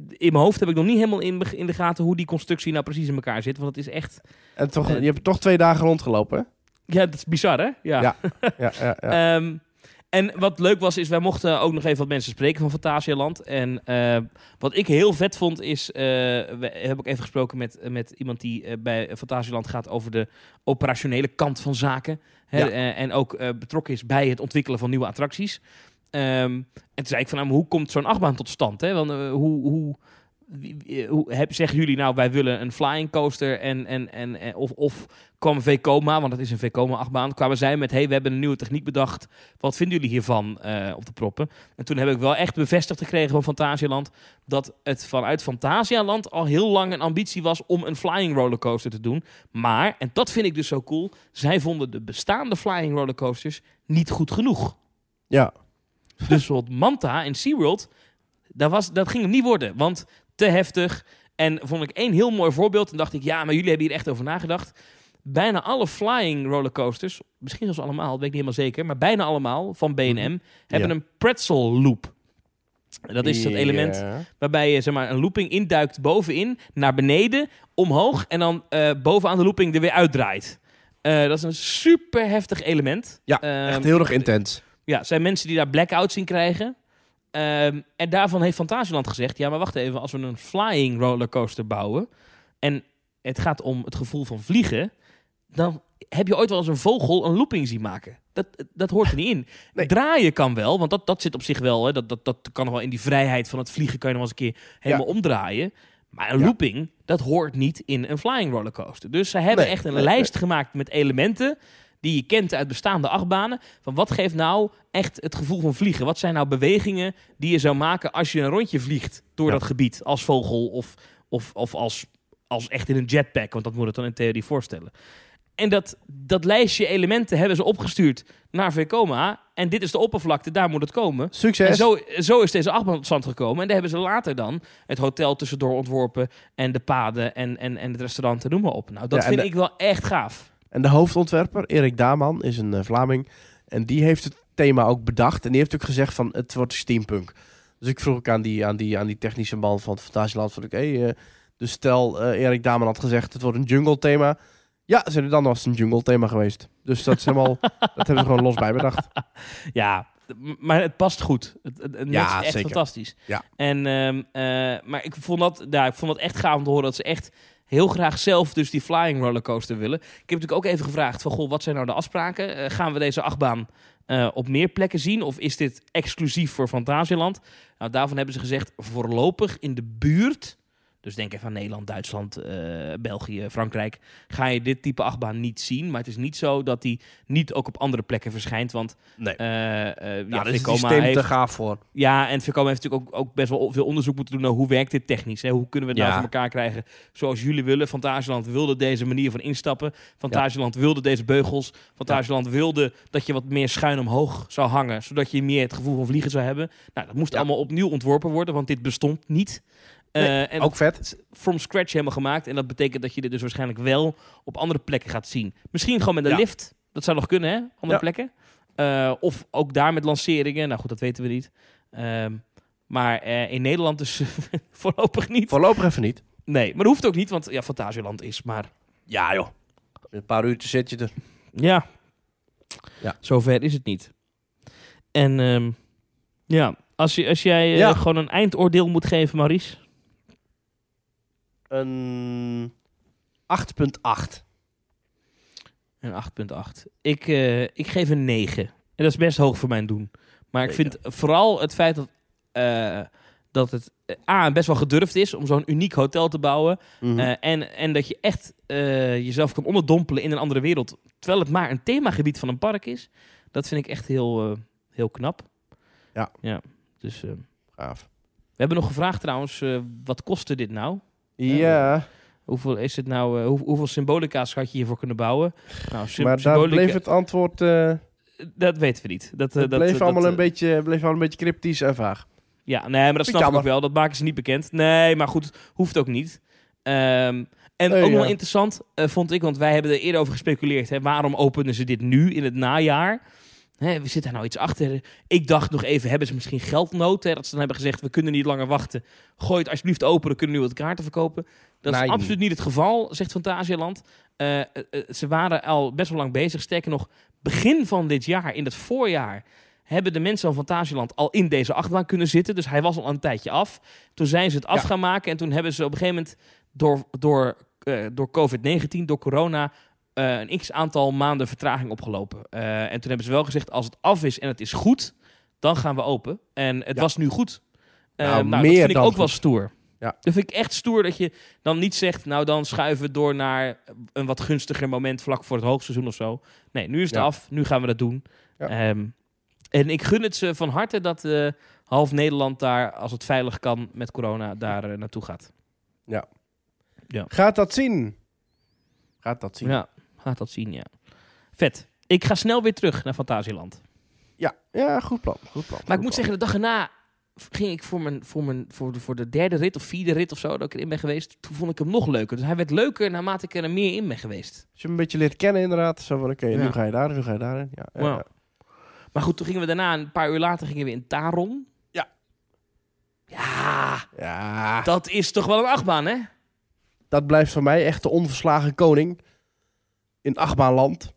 in mijn hoofd heb ik nog niet helemaal in, in de gaten hoe die constructie nou precies in elkaar zit. Want het is echt... En toch, eh, je hebt toch twee dagen rondgelopen, Ja, dat is bizar, hè? Ja. ja, ja ehm, en wat leuk was, is wij mochten ook nog even wat mensen spreken van Fantasialand. En eh, wat ik heel vet vond, is... Eh, we hebben ook even gesproken met, met iemand die eh, bij Fantasialand gaat over de operationele kant van zaken. Hè, en ook betrokken is bij het ontwikkelen van nieuwe attracties. Ehm, en toen zei ik van, nou, hoe komt zo'n achtbaan tot stand? Hè? Want, hoe, hoe eh, hoe, heb, zeggen jullie nou, wij willen een flying coaster en, en, en, of, of kwam v-coma, want dat is een VCOMA-achtbaan, kwamen zij met, hey, we hebben een nieuwe techniek bedacht, wat vinden jullie hiervan eh, op de proppen? En toen heb ik wel echt bevestigd gekregen van Fantasialand dat het vanuit Fantasialand al heel lang een ambitie was om een flying rollercoaster te doen. Maar, en dat vind ik dus zo cool, zij vonden de bestaande flying rollercoasters niet goed genoeg. Ja. Dus wat Manta en SeaWorld, dat, was, dat ging hem niet worden. Want te heftig. En vond ik één heel mooi voorbeeld. En dacht ik, ja, maar jullie hebben hier echt over nagedacht. Bijna alle flying rollercoasters, misschien zelfs allemaal, dat weet ik niet helemaal zeker, maar bijna allemaal van BM, mhm. hebben een pretzel loop. Dat is dat element waarbij je zeg maar, een looping induikt bovenin, naar beneden, omhoog en dan uh, bovenaan de looping er weer uitdraait. Uh, dat is een super heftig element. Ja, ehm, echt heel erg intens. Ja, zijn mensen die daar blackouts in krijgen. Ehm, en daarvan heeft Fantasieland gezegd: ja, maar wacht even, als we een flying rollercoaster bouwen en het gaat om het gevoel van vliegen, dan heb je ooit wel eens een vogel een looping zien maken. Dat, dat hoort er niet in. Draaien kan wel, want dat, dat zit op zich wel. Hè. Dat, dat, dat kan wel in die vrijheid van het vliegen, kan je nog eens een keer helemaal omdraaien. Maar een looping, dat hoort niet in een flying rollercoaster. Dus ze hebben echt een lijst gemaakt met elementen die je kent uit bestaande achtbanen. Van wat geeft nou echt het gevoel van vliegen? Wat zijn nou bewegingen die je zou maken als je een rondje vliegt door dat gebied als vogel of, of, of als, als echt in een jetpack? Want dat moet het dan in theorie voorstellen. En dat, dat lijstje elementen hebben ze opgestuurd naar Vekoma. En dit is de oppervlakte, daar moet het komen. Succes. En zo, zo is deze achtbaan tot gekomen. En daar hebben ze later dan het hotel tussendoor ontworpen. En de paden en, en, en het restaurant en noemen op. Nou, dat vind ik wel echt gaaf. En de hoofdontwerper, Erik Daaman, is een eh, Vlaming. En die heeft het thema ook bedacht. En die heeft ook gezegd van het wordt steampunk. Dus ik vroeg ook aan die, aan die, aan die technische man van Fantasieland. Van, oké, eh, dus stel eh, Erik Daman had gezegd het wordt een jungle thema. Ja, zijn er dan was een jungle thema geweest. Dus dat is helemaal, dat hebben ze gewoon los bij bedacht. Ja, maar het past goed. Het, ja, is echt fantastisch. Ja. En, ehm, maar ik vond, dat, ja, ik vond dat echt gaaf om te horen dat ze echt heel graag zelf dus die flying rollercoaster willen. Ik heb natuurlijk ook even gevraagd van, goh, wat zijn nou de afspraken? Eh, gaan we deze achtbaan eh, op meer plekken zien? Of is dit exclusief voor Fantasieland? Nou, daarvan hebben ze gezegd, voorlopig in de buurt dus denk even aan Nederland, Duitsland, eh, België, Frankrijk. Ga je dit type achtbaan niet zien. Maar het is niet zo dat die niet ook op andere plekken verschijnt. Want nee. Uh, uh, ja, nou, is het heeft, te gaaf voor. Ja, en komen heeft natuurlijk ook, ook, best wel veel onderzoek moeten doen naar hoe werkt dit technisch. Hè? Hoe kunnen we het nou ja. elkaar krijgen zoals jullie willen. Fantasieland wilde deze manier van instappen. Fantasieland ja. wilde deze beugels. Fantasieland ja. wilde dat je wat meer schuin omhoog zou hangen. Zodat je meer het gevoel van vliegen zou hebben. Nou, dat moest allemaal opnieuw ontworpen worden, want dit bestond niet. Eh, en ook vet. From scratch helemaal gemaakt. En dat betekent dat je dit dus waarschijnlijk wel op andere plekken gaat zien. Misschien gewoon met de lift. Dat zou nog kunnen, hè? Andere plekken. Eh, of ook daar met lanceringen. Nou goed, dat weten we niet. Ehm, maar eh, in Nederland dus voorlopig niet. Voorlopig even niet. Nee, maar dat hoeft ook niet, want ja, Fantasieland is maar... Ja joh, een paar uurtjes zit je er. Ja. ja, zover is het niet. En ehm, ja, als, je, als jij gewoon een eindoordeel moet geven, Maurice een 8,8. Een 8,8. Ik, uh, ik geef een 9. En dat is best hoog voor mijn doen. Maar ik vind vooral het feit dat, eh, dat het eh, A, best wel gedurfd is om zo'n uniek hotel te bouwen. Mhm. en, en dat je echt jezelf kan onderdompelen in een andere wereld. Terwijl het maar een themagebied van een park is. Dat vind ik echt heel, heel knap. Ja. ja. Dus gaaf. We hebben nog gevraagd trouwens, wat kostte dit nou? Ja. Hoeveel is het nou? Eh, hoeveel symbolica's had je hiervoor kunnen bouwen? Nou, maar daar bleef het antwoord. Eh, dat weten we niet. Dat, eh, bleef, allemaal een beetje, bleef allemaal een beetje cryptisch en vaag. Ja, nee, maar dat snap ik wel. Dat maken ze niet bekend. Nee, maar goed, hoeft ook niet. Ehm, en ook wel interessant vond ik, want wij hebben er eerder over gespeculeerd. Hè, waarom openen ze dit nu in het najaar? Hè, zit daar nou iets achter? Ik dacht nog even, hebben ze misschien geldnood? Hè, dat ze dan hebben gezegd, we kunnen niet langer wachten. Gooi het alsjeblieft open, dan kunnen we nu wat kaarten verkopen. Dat is absoluut niet het geval, zegt Fantasialand. Uh, ze waren al best wel lang bezig. Sterker nog, begin van dit jaar, in het voorjaar... hebben de mensen van Fantasieland al in deze achtbaan kunnen zitten. Dus hij was al een tijdje af. Toen zijn ze het af gaan maken. En toen hebben ze op een gegeven moment door, door, door COVID-19, door corona eh, een x aantal maanden vertraging opgelopen. Eh, en toen hebben ze wel gezegd: als het af is en het is goed, dan gaan we open. En het was nu goed. Uh, meer dat vind ik ook wel stoer. Ja. Dat vind ik echt stoer dat je dan niet zegt, nou dan schuiven we door naar een wat gunstiger moment vlak voor het hoogseizoen of zo. Nee, nu is het af, nu gaan we dat doen. Ehm, en ik gun het ze van harte dat half Nederland daar, als het veilig kan met corona, daar naartoe gaat. Ja. ja. Gaat dat zien? Gaat dat zien? Ja laat dat zien, ja. Vet. Ik ga snel weer terug naar Fantasieland. Ja, ja goed plan. Goed plan maar ik moet zeggen, de dag erna ging ik voor, mijn, voor, mijn, voor, de, voor de derde rit of vierde rit of zo dat ik erin ben geweest. Toen vond ik hem nog leuker. Dus hij werd leuker naarmate ik er meer in ben geweest. Dus je hem een beetje leert kennen inderdaad. Zo van, oké, nu ga je daarin, nu ga je daarin. Ja, Maar goed, toen gingen we daarna, een paar uur later, gingen we in Tarom Ja. Ja. Ja. Dat is toch wel een achtbaan, hè? Dat blijft voor mij echt de onverslagen koning in achtbaanland.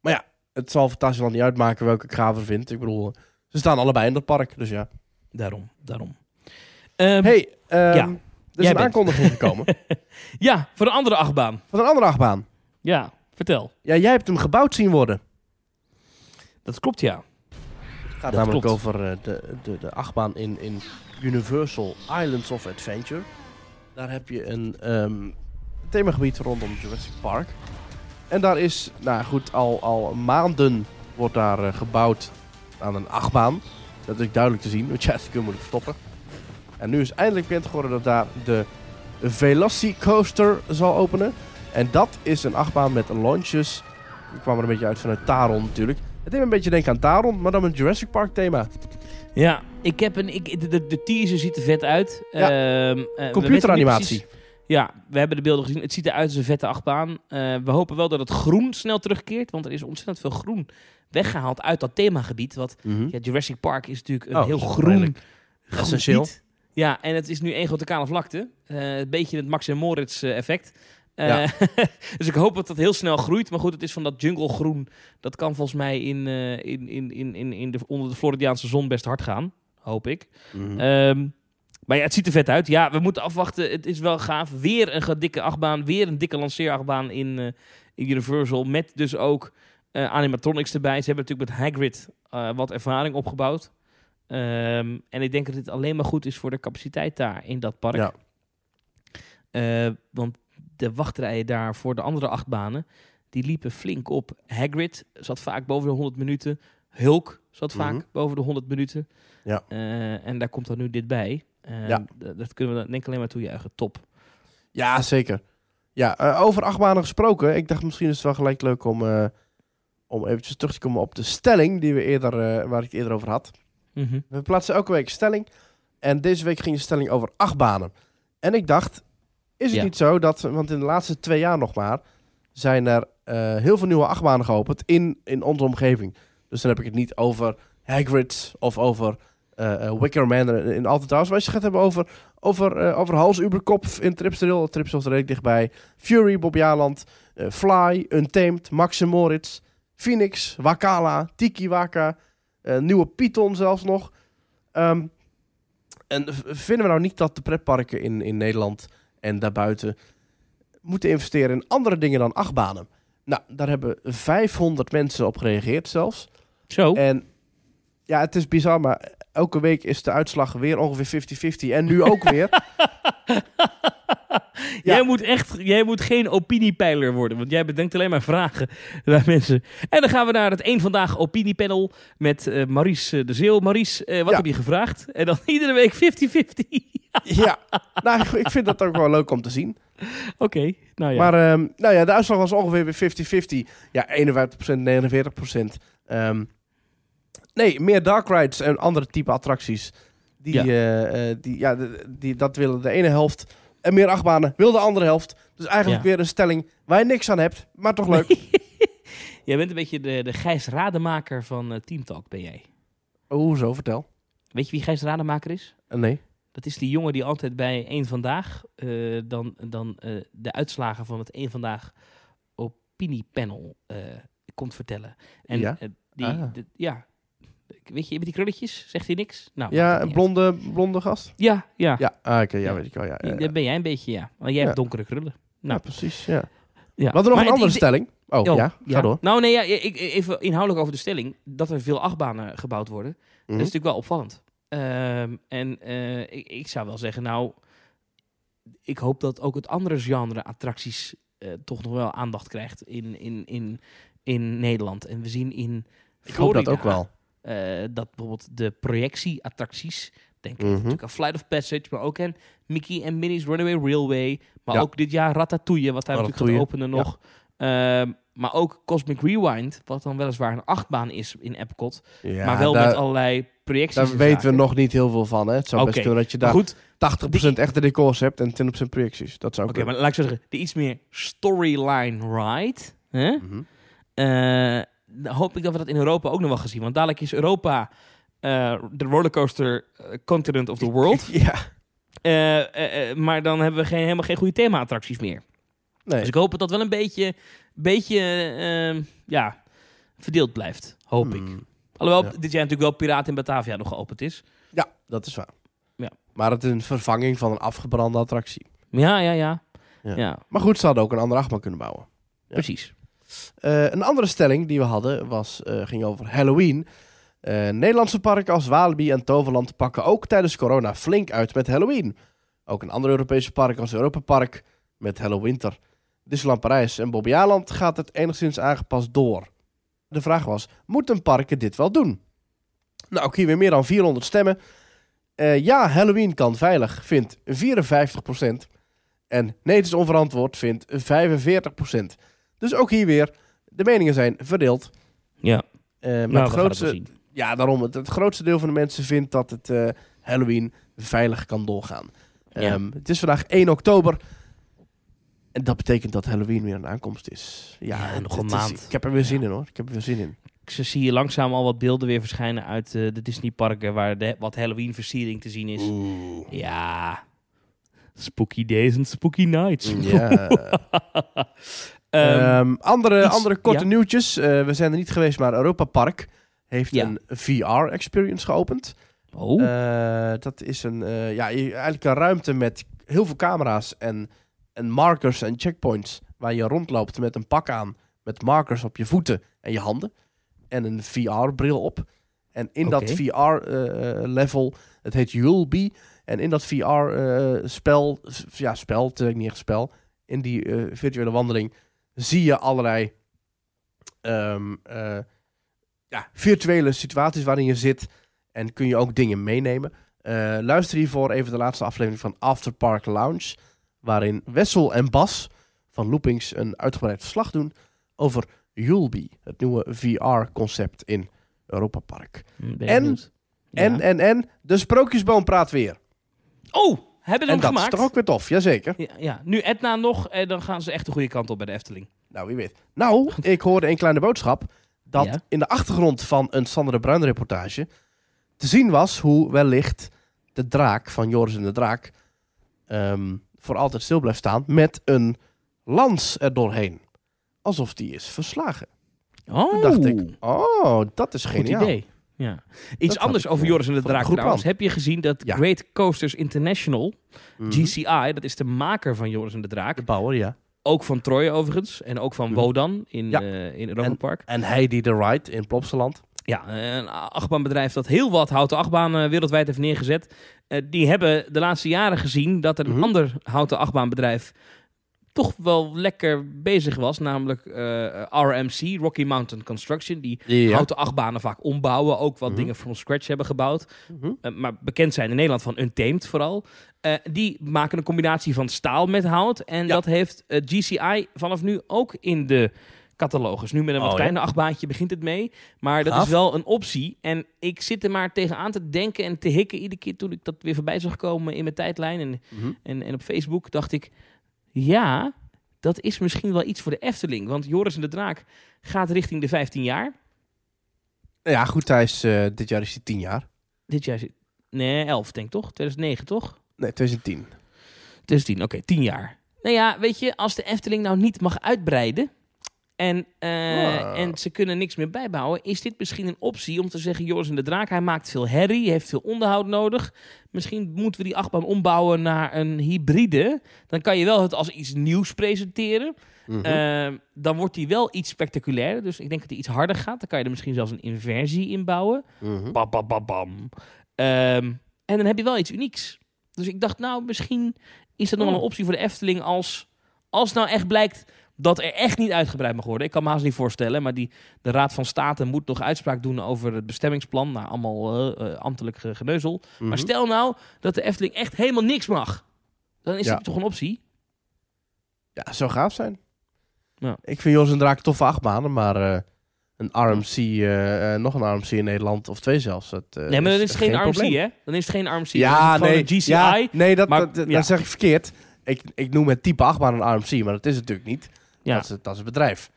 Maar ja, het zal fantastisch niet uitmaken welke ik vindt. Ik bedoel, ze staan allebei in dat park, dus ja. Daarom, daarom. Ehm, hey, um, ja, er is een gekomen. ja, voor een andere achtbaan. Voor een andere achtbaan. Ja, vertel. Ja, jij hebt hem gebouwd zien worden. Dat klopt, ja. Het gaat namelijk over eh, de, de, de achtbaan in, in Universal Islands of Adventure. Daar heb je een ehm, themagebied rondom Jurassic Park. En daar is, nou goed, al, al maanden wordt daar eh, gebouwd aan een achtbaan. Dat is duidelijk te zien, want ja, we stoppen. En nu is eindelijk bekend geworden dat daar de Velocicoaster zal openen. En dat is een achtbaan met launches. Ik kwam er een beetje uit vanuit Taron natuurlijk. Het heeft een beetje denken aan Taron, maar dan met Jurassic Park thema. Ja, ik heb een, ik, de, de teaser ziet er vet uit. Ehm, eh, computeranimatie. Ja, we hebben de beelden gezien. Het ziet eruit als een vette achtbaan. Eh, we hopen wel dat het groen snel terugkeert, want er is ontzettend veel groen weggehaald uit dat themagebied. Wat mhm. Jurassic Park is natuurlijk een oh, heel groen, essentieel. Ja, en het is nu één grote kale vlakte. Eh, een beetje het Max en Moritz eh, effect. dus ik hoop dat dat heel snel groeit. Maar goed, het is van dat jungle groen. Dat kan volgens mij in, uh, in, in, in, in de, onder de Floridiaanse zon best hard gaan. Hoop ik. Mm maar ja, het ziet er vet uit. Ja, we moeten afwachten. Het is wel gaaf. Weer een dikke achtbaan. Weer een dikke lanceerachtbaan in, eh, Universal. Met dus ook eh, animatronics erbij. Ze hebben natuurlijk met Hagrid eh, wat ervaring opgebouwd. Ehm, en ik denk dat dit alleen maar goed is voor de capaciteit daar in dat park. Ja. want de wachtrijen daar voor de andere achtbanen, die liepen flink op. Hagrid zat vaak boven de 100 minuten. Hulk zat vaak mhm. boven de 100 minuten. Ja. en daar komt dan nu dit bij ja. dat kunnen we dan denk ik alleen maar toejuichen. Top. Ja, zeker. Ja, eh, over acht gesproken. Ik dacht misschien is het wel gelijk leuk om, uh, om eventjes terug te komen op de stelling die we eerder, eh, waar ik het eerder over had. Mhm. We plaatsen elke week stelling. En deze week ging de stelling over acht banen. En ik dacht, is het niet zo dat, want in de laatste twee jaar nog maar, zijn er heel veel nieuwe achtbanen geopend in, in onze omgeving. Dus dan heb ik het niet over Hagrid of over uh, Wicker Man in altijd House. Maar als je het gaat hebben over, over, uh, over Hals Uberkop in Tripsdrill, Tripsdrill is dichtbij. Fury, Bob Jaland, uh, Fly, Untamed, Max Moritz, Phoenix, Wakala, Tiki Waka, Nieuwe Python zelfs nog. Ehm, en vinden we nou niet dat de pretparken in, in Nederland en daarbuiten moeten investeren in andere dingen dan achtbanen? Nou, daar hebben 500 mensen op gereageerd zelfs. Zo. En ja, het is bizar, maar elke week is de uitslag weer ongeveer 50-50. En nu ook weer. jij, moet echt, jij moet geen opiniepeiler worden, want jij bedenkt alleen maar vragen bij mensen. En dan gaan we naar het één Vandaag opiniepanel met uh, eh, Maries eh, de Zeeuw. Maries, uh, eh, wat heb je gevraagd? En dan iedere week 50-50. ja, nou, ik vind dat ook wel leuk om te zien. Oké, nou ja. Maar um, nou ja, de uitslag was ongeveer 50-50. Ja, 51%, 49%. Um, Nee, meer dark rides en andere type attracties. Die, eh, eh, die, ja, die, dat willen de ene helft. En meer achtbanen wil de andere helft. Dus eigenlijk weer een stelling waar je niks aan hebt, maar toch leuk. jij bent een beetje de, de Gijs Rademaker van eh, Team Talk, ben jij. Oh, zo, vertel. Weet je wie Gijs Rademaker is? nee. Dat is die jongen die altijd bij één Vandaag dan, dan de uitslagen van het één Vandaag opiniepanel komt vertellen. En die, ah. ja, weet je, met die krulletjes? Zegt hij niks? Nou, ja, een blonde, blonde gast? Ja, ja. Ja, ah, oké, ja, weet ik wel. Ja, ben jij een beetje, ja. Want jij hebt donkere krullen. Nou. precies, ja. ja. Wat er nog een andere stelling. Oh, oh ja, ga door. Nou nee, ja, ik, even inhoudelijk over de stelling. Dat er veel achtbanen gebouwd worden. Dat is mhm. natuurlijk wel opvallend. Ehm, en eh, ik, ik, zou wel zeggen, nou... Ik hoop dat ook het andere genre attracties... Eh, toch nog wel aandacht krijgt in, in, in, in Nederland. En we zien in... Ik hoop dat ook wel. Eh, dat bijvoorbeeld de projectieattracties Denk ik mhm. natuurlijk aan Flight of Passage, maar ook aan Mickey en Minnie's Runaway Railway. Maar ook dit jaar Ratatouille, wat hij natuurlijk gaat openen nog. Ehm, maar ook Cosmic Rewind, wat dan weliswaar een achtbaan is in Epcot. maar wel met allerlei projecties. Daar weten we nog niet heel veel van. Hè? Het zou best kunnen dat je daar 80% echte decors hebt en 20% projecties. Dat zou Oké, maar laat ik zeggen, de iets meer storyline ride. Hè? Mhm. Eh, hoop ik dat we dat in Europa ook nog wel gezien. Want dadelijk is Europa eh, de rollercoaster eh, continent of the world. ja. Eh, maar dan hebben we geen, helemaal geen goede thema-attracties meer. Nee. Dus ik hoop dat dat wel een beetje, beetje ehm, ja, verdeeld blijft. Hoop ik. Hmm. Alhoewel dit jaar natuurlijk wel Piraten in Batavia nog geopend is. Ja, dat is waar. Ja. Maar het is een vervanging van een afgebrande attractie. Ja, ja, ja. ja. ja. Maar goed, ze hadden ook een andere achtbaan kunnen bouwen. Precies. Eh, een andere stelling die we hadden was, eh, ging over Halloween. Eh, Nederlandse parken als Walibi en Toverland pakken ook tijdens corona flink uit met Halloween. Ook een andere Europese park als Europa Park met Halloweenter. Disneyland Parijs en Bobbejaanland gaat het enigszins aangepast door. De vraag was, moeten parken dit wel doen? Nou, ook hier weer meer dan 400 stemmen. ja, Halloween kan veilig, vindt 54%. En nee, het is onverantwoord, vindt 45%. Dus ook hier weer, de meningen zijn verdeeld. Ja, uh, eh, maar nou, het grootste, ja daarom, het, het, grootste deel van de mensen vindt dat het eh, Halloween veilig kan doorgaan. Ehm, het is vandaag 1 oktober. En dat betekent dat Halloween weer een aankomst is. Ja, nog een maand. ik heb er weer zin in hoor. Ik heb er weer zin in. Ik zie je langzaam al wat beelden weer verschijnen uit de eh, de Disneyparken waar de, wat Halloween versiering te zien is. Ja. Spooky days and spooky nights. Ja. Ehm, ehm, andere, andere korte ja. nieuwtjes. Eh, we zijn er niet geweest, maar Europa Park heeft een VR-experience geopend. Oh. Eh, dat is een, eh, ja, eigenlijk een ruimte met heel veel camera's en, en markers en checkpoints. Waar je rondloopt met een pak aan, met markers op je voeten en je handen. En een VR-bril op. En in dat VR-level, het heet Be. En in dat VR-spel, ja, spel, ik niet echt spel. In die virtuele wandeling zie je allerlei ehm, eh, ja, virtuele situaties waarin je zit. En kun je ook dingen meenemen. Eh, luister hiervoor even de laatste aflevering van After Park Lounge. Waarin Wessel en Bas van Loopings een uitgebreid verslag doen over Julbi, het nieuwe VR-concept in Europa Park. En, en, en, en, de Sprookjesboom praat weer. Oh! en dat is toch ook weer tof, jazeker. Ja, ja. Nu Edna nog, en eh, dan gaan ze echt de goede kant op bij de Efteling. Nou, wie weet. Nou, ik hoorde een kleine boodschap dat in de achtergrond van een Sander de Bruin reportage te zien was hoe wellicht de draak van Joris en de Draak ehm, voor altijd stil blijft staan met een lans er doorheen. Alsof die is verslagen. Oh. Toen dacht ik, oh, dat is geen idee. Ja. Iets anders over Joris en de Draak trouwens. Heb je gezien dat Great Coasters International, mhm. GCI, dat is de maker van Joris en de Draak. De bouwer, ja. Ook van Troje overigens. En ook van mhm. Wodan in, ja. Eh, in Europa en, Park. En Heidi de Ride in Plopsaland. Ja, een achtbaanbedrijf dat heel wat houten achtbaan wereldwijd heeft neergezet. Eh, die hebben de laatste jaren gezien dat er een mhm. ander houten achtbaanbedrijf toch wel lekker bezig was. Namelijk eh, RMC, Rocky Mountain Construction. Die ja. houten achtbanen vaak ombouwen. Ook wat mhm. dingen from scratch hebben gebouwd. Mhm. Eh, maar bekend zijn in Nederland van Untamed vooral. Eh, die maken een combinatie van staal met hout. En dat heeft GCI vanaf nu ook in de catalogus. Nu met een wat oh, kleine ja. achtbaantje begint het mee. Maar dat is wel een optie. En ik zit er maar tegenaan te denken en te hikken iedere keer toen ik dat weer voorbij zag komen in mijn tijdlijn en, mhm. en op Facebook. Dacht ik, ja, dat is misschien wel iets voor de Efteling. Want Joris en de Draak gaat richting de 15 jaar. Ja, goed, eh, dit jaar is hij 10 jaar. Dit jaar is hij... Nee, 11 denk ik toch? 2009 toch? Nee, 2010. 2010, oké, 10 jaar. Nou ja, weet je, als de Efteling nou niet mag uitbreiden en, eh, en ze kunnen niks meer bijbouwen. Is dit misschien een optie om te zeggen: Joris en de Draak, hij maakt veel herrie, heeft veel onderhoud nodig. Misschien moeten we die achtbaan ombouwen naar een hybride. Dan kan je wel het als iets nieuws presenteren. Mhm. Ehm, dan wordt die wel iets spectaculairder. Dus ik denk dat hij iets harder gaat. Dan kan je er misschien zelfs een inversie in bouwen. Mhm. bam, bam, bam, bam. Ehm, en dan heb je wel iets unieks. Dus ik dacht, nou, misschien is dat nog oh. wel een optie voor de Efteling als, als nou echt blijkt dat er echt niet uitgebreid mag worden. Ik kan me haast niet voorstellen, maar die, de Raad van State moet nog uitspraak doen over het bestemmingsplan. Nou, allemaal uh, ambtelijk geneuzel. Maar mhm. stel nou dat de Efteling echt helemaal niks mag. Dan is ja. dat toch een optie? Ja, zou gaaf zijn. Ja. Ik vind Jos een Draak toffe achtbanen, maar eh, een RMC, nog een RMC in Nederland, of twee zelfs. Dat, nee, maar dan is het geen, geen RMC, hè? Dan is het geen RMC. Ja, nee, GCI. Ja, nee, dat, dat, zeg ik verkeerd. Ik, ik noem het type achtbaan een RMC, maar dat is het natuurlijk niet. Ja. Dat, is, dat is het bedrijf.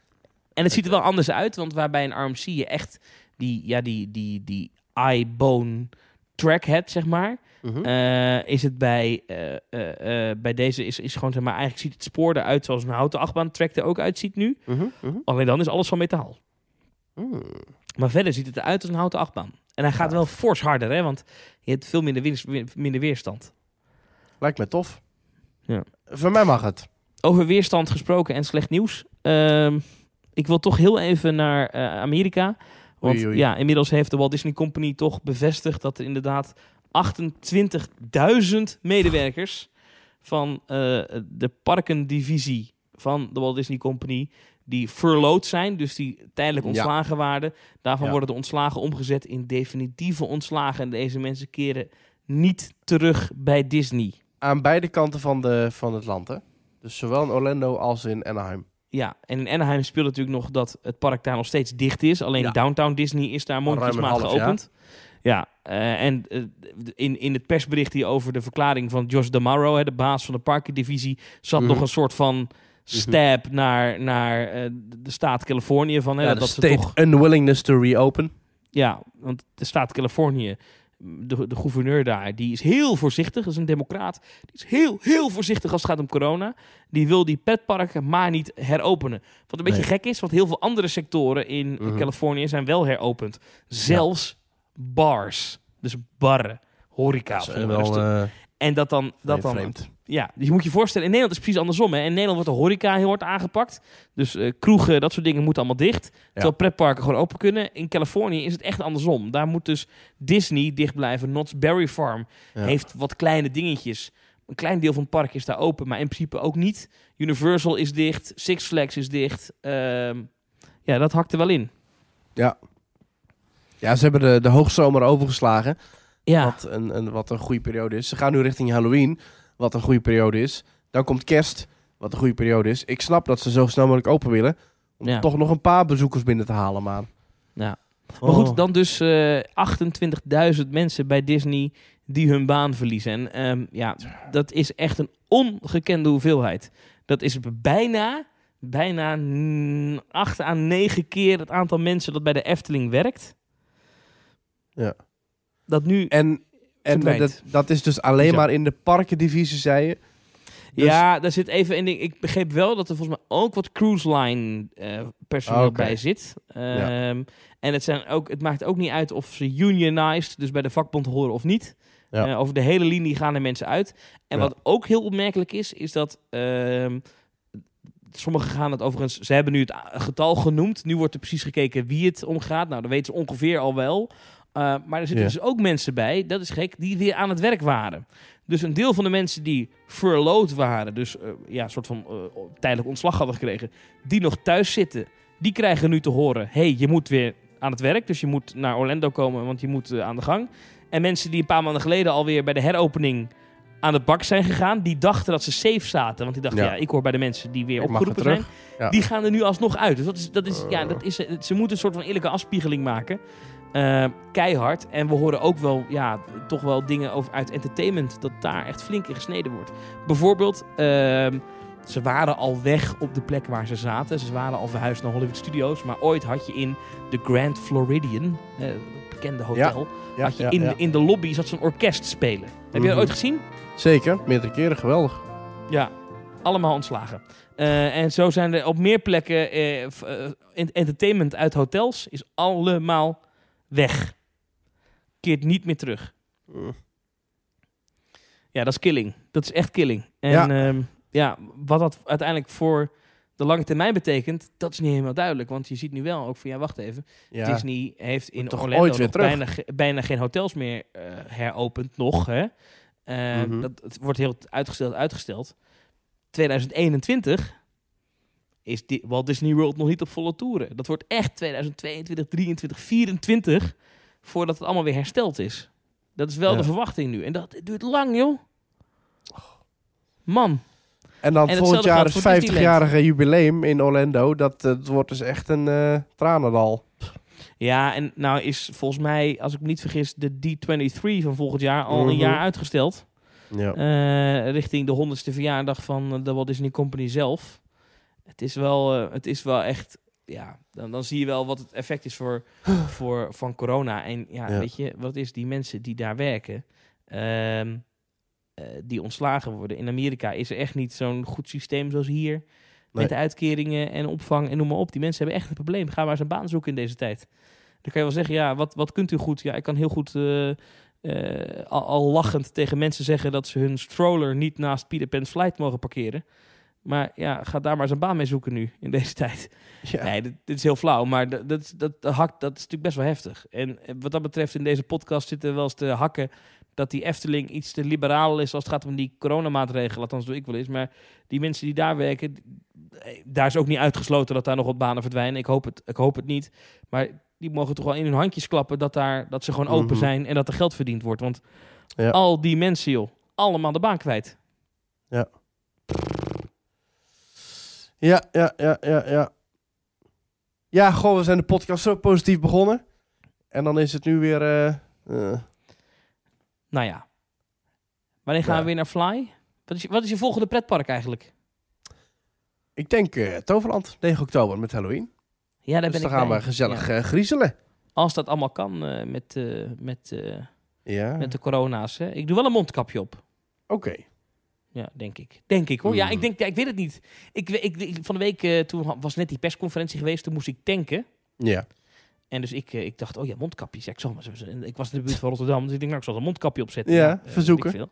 En het ziet er wel anders uit, want waarbij een arm zie je echt die, ja, die, die, die iBone track hebt, zeg maar. Mhm. Eh, is het bij, eh, eh, bij deze is, is gewoon, zeg maar, eigenlijk ziet het spoor eruit zoals een houten achtbaan track er ook uitziet nu. Mhm, mhm. Alleen dan is alles van metaal. Mm. Maar verder ziet het eruit als een houten achtbaan. En hij gaat wel fors harder, hè, want je hebt veel minder, minder weerstand. Lijkt me tof. Ja. Voor mij mag het over weerstand gesproken en slecht nieuws. Um, ik wil toch heel even naar eh, Amerika. Want ja, inmiddels heeft de Walt Disney Company toch bevestigd dat er inderdaad 28.000 medewerkers van eh, de parkendivisie van de Walt Disney Company die furloughed zijn, dus die tijdelijk ontslagen waren. Daarvan worden de ontslagen omgezet in definitieve ontslagen. En deze mensen keren niet terug bij Disney. Aan beide kanten van, de, van het land, hè? Dus zowel in Orlando als in Anaheim. Ja, en in Anaheim speelt natuurlijk nog dat het park daar nog steeds dicht is. Alleen Downtown Disney is daar mondjesmaat geopend. Ja, ja eh, en eh, in, in het persbericht hier over de verklaring van Josh DeMauro, hè, de baas van de parkendivisie, zat mhm. nog een soort van mhm. stab naar, naar eh, de staat Californië. Van, hè, ja, dat, dat ze toch... unwillingness to reopen. Ja, want de staat Californië de, de gouverneur daar, die is heel voorzichtig. is een democraat. Die is heel, heel voorzichtig als het gaat om corona. Die wil die petparken maar niet heropenen. Wat een beetje gek is, want heel veel andere sectoren in mhm. Californië zijn wel heropend. Zelfs bars. Dus barren, horeca. Eh, en dat dan... Dat dan ja, je moet je voorstellen, in Nederland is het precies andersom. Hè? In Nederland wordt de horeca heel hard aangepakt. Dus eh, kroegen, dat soort dingen moeten allemaal dicht. Terwijl pretparken gewoon open kunnen. In Californië is het echt andersom. Daar moet dus Disney dicht blijven. Knott's Berry Farm heeft wat kleine dingetjes. Een klein deel van het park is daar open, maar in principe ook niet. Universal is dicht, Six Flags is dicht. Ehm, ja, dat hakt er wel in. Ja. Ja, ze hebben de, de hoogzomer overgeslagen. Ja. Wat een, een, wat een goede periode is. Ze gaan nu richting Halloween wat een goede periode is. Dan komt kerst, wat een goede periode is. Ik snap dat ze zo snel mogelijk open willen. Om toch nog een paar bezoekers binnen te halen, maar... Ja. Maar goed, oh. dan dus 28.000 eh, mensen bij Disney die hun baan verliezen. En ehm, ja, dat is echt een ongekende hoeveelheid. Dat is bijna, bijna 8 à 9 keer het aantal mensen dat bij de Efteling werkt. Ja. Dat nu... En en dat, dat, is dus alleen maar in de parkendivisie, zei je. Dus- ja, daar zit even in. Ik begreep wel dat er volgens mij ook wat cruise line eh, personeel bij zit. Um, En het, zijn ook, het maakt ook niet uit of ze unionized, dus bij de vakbond horen of niet. Ja. Eh, over de hele linie gaan er mensen uit. En wat ook heel opmerkelijk is, is dat. Ehm, sommigen gaan het overigens. Ze hebben nu het getal genoemd. Nu wordt er precies gekeken wie het omgaat. Nou, dan weten ze ongeveer al wel. Eh, maar er zitten dus ook mensen bij, dat is gek, die weer aan het werk waren. Dus een deel van de mensen die furloughed waren, dus eh, ja, een soort van eh, tijdelijk ontslag hadden gekregen, die nog thuis zitten, die krijgen nu te horen: hey, je moet weer aan het werk, dus je moet naar Orlando komen, want je moet aan de gang. En mensen die een paar maanden geleden alweer bij de heropening aan de bak zijn gegaan, die dachten dat ze safe zaten, want die dachten: ja, ik hoor bij de mensen die weer op opgeroepen zijn, die gaan er nu alsnog uit. Dus dat is, dat is, ja, dat is, ze moeten een soort van eerlijke afspiegeling maken. Eh, keihard. En we horen ook wel, ja, toch wel dingen over, uit entertainment. Dat daar echt flink in gesneden wordt. Bijvoorbeeld, ehm, ze waren al weg op de plek waar ze zaten. Ze waren al verhuisd naar Hollywood Studios. Maar ooit had je in de Grand Floridian, het eh, bekende hotel, had je in, in de lobby zat zo'n orkest spelen. Heb je dat mhm. ooit gezien? Zeker, meerdere keren, geweldig. Ja, allemaal ontslagen. Eh, en zo zijn er op meer plekken entertainment uit hotels is allemaal weg. Keert niet meer terug. Ja, dat is killing. Dat is echt killing. En ja. Ehm, ja, wat dat uiteindelijk voor de lange termijn betekent, dat is niet helemaal duidelijk. Want je ziet nu wel ook van, ja, wacht even. Disney heeft in Orlando weer bijna, bijna, geen hotels meer eh, heropend, nog. Hè? Ehm, mhm. Dat het wordt heel uitgesteld, uitgesteld. 2021 is Walt Disney World nog niet op volle toeren. Dat wordt echt 2022, 23, 24 voordat het allemaal weer hersteld is. Dat is wel de verwachting nu. En dat duurt lang, joh. Man. En dan volgend jaar is 50-jarige jubileum in Orlando. Eh, dat, wordt dus echt een uh, tranendal. Ja, en nou is volgens mij, als ik me niet vergis, de D23 van volgend jaar al een mhm. jaar uitgesteld. Ja. Eh, richting de 100ste verjaardag van de Walt Disney Company zelf het is wel, eh, het is wel echt. Ja, dan, dan zie je wel wat het effect is voor, voor, van corona. En ja, weet je, wat is die mensen die daar werken, ehm, eh, die ontslagen worden. In Amerika is er echt niet zo'n goed systeem zoals hier. Met uitkeringen en opvang en noem maar op. Die mensen hebben echt een probleem. Ga maar eens een baan zoeken in deze tijd. Dan kan je wel zeggen, ja, wat, wat kunt u goed? Ja, ik kan heel goed eh, al, al, lachend tegen mensen zeggen dat ze hun stroller niet naast Peter Pan's Flight mogen parkeren. Maar ja, ga daar maar zijn baan mee zoeken nu, in deze tijd. Ja. Nee, dit, is heel flauw, maar dat, dat, dat, dat is natuurlijk best wel heftig. En wat dat betreft, in deze podcast zitten wel eens te hakken... dat die Efteling iets te liberaal is als het gaat om die coronamaatregelen. Althans, doe ik wel eens. Maar die mensen die daar werken, eh, daar is ook niet uitgesloten... dat daar nog wat banen verdwijnen. Ik hoop het, ik hoop het niet. Maar die mogen toch wel in hun handjes klappen... dat, daar, dat ze gewoon open mhm. zijn en dat er geld verdiend wordt. Want al die mensen, joh, allemaal de baan kwijt. Ja. Ja, ja, ja, ja, ja. Ja, goh, we zijn de podcast zo positief begonnen. En dan is het nu weer... Eh, eh. Nou ja. Wanneer gaan we weer naar Fly? Wat is, je- wat is je volgende pretpark eigenlijk? Ik denk eh, Toverland, 9 oktober met Halloween. Ja, daar dus ben dan ik gaan we gezellig griezelen. Als dat allemaal kan met, met, Ja, met de corona's. Hè. Ik doe wel een mondkapje op. oké. Ja, denk ik. Denk ik hoor. Ja, ik, hmm. denk, ik weet het niet. Ik, ik, van de week, eh, toen was net die persconferentie geweest, toen moest ik tanken. Ja. En dus ik, eh, ik dacht, oh ja, mondkapjes. ik, zal maar, ik was in de buurt van Rotterdam, dus ik denk, nou, ik zal een mondkapje opzetten. Ja, eh, verzoeken. Veel.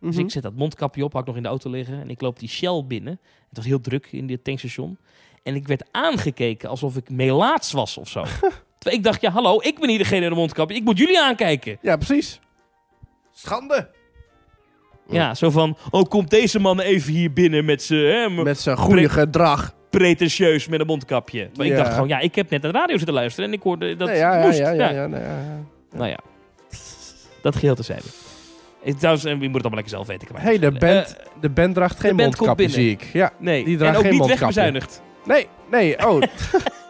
Dus mhm. ik zet dat mondkapje op, had ik nog in de auto liggen. En ik loop die Shell binnen. Het was heel druk in dit tankstation. En ik werd aangekeken alsof ik melaats was of zo. ik dacht, ja, hallo, ik ben hier degene in de mondkapje. Ik moet jullie aankijken. Ja, precies. Schande. Ja, zo van, oh, komt deze man even hier binnen met zijn... Met zijn goede gedrag. Pretentieus met een mondkapje. Maar ik dacht gewoon, ja, ik heb net naar de radio zitten luisteren en ik hoorde dat ja, moest. Ja, ja, ja, Nou ja, dat geheel te zijn. Trouwens, en wie moet het allemaal lekker zelf weten. Hé, hey, de, band, de band draagt geen mondkapje, zie ik. Ja, nee. Die draagt en ook niet wegbezuinigd. Nee, nee, oh.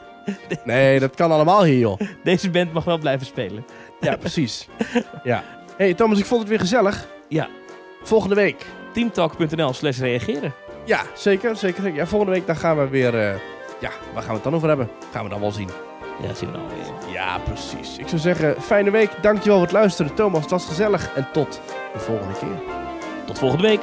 nee, dat kan allemaal hier, joh. Deze band mag wel blijven spelen. Ja, precies. Ja. hey, Thomas, ik vond het weer gezellig. Ja, Volgende week. Teamtalk.nl slash reageren. Ja, zeker. zeker. Ja, volgende week dan gaan we weer... Eh, ja, waar gaan we het dan over hebben? Gaan we dan wel zien. Ja, zien we dan weer. Ja, precies. Ik zou zeggen, fijne week. Dankjewel voor het luisteren. Thomas, het was gezellig. En tot de volgende keer. Tot volgende week.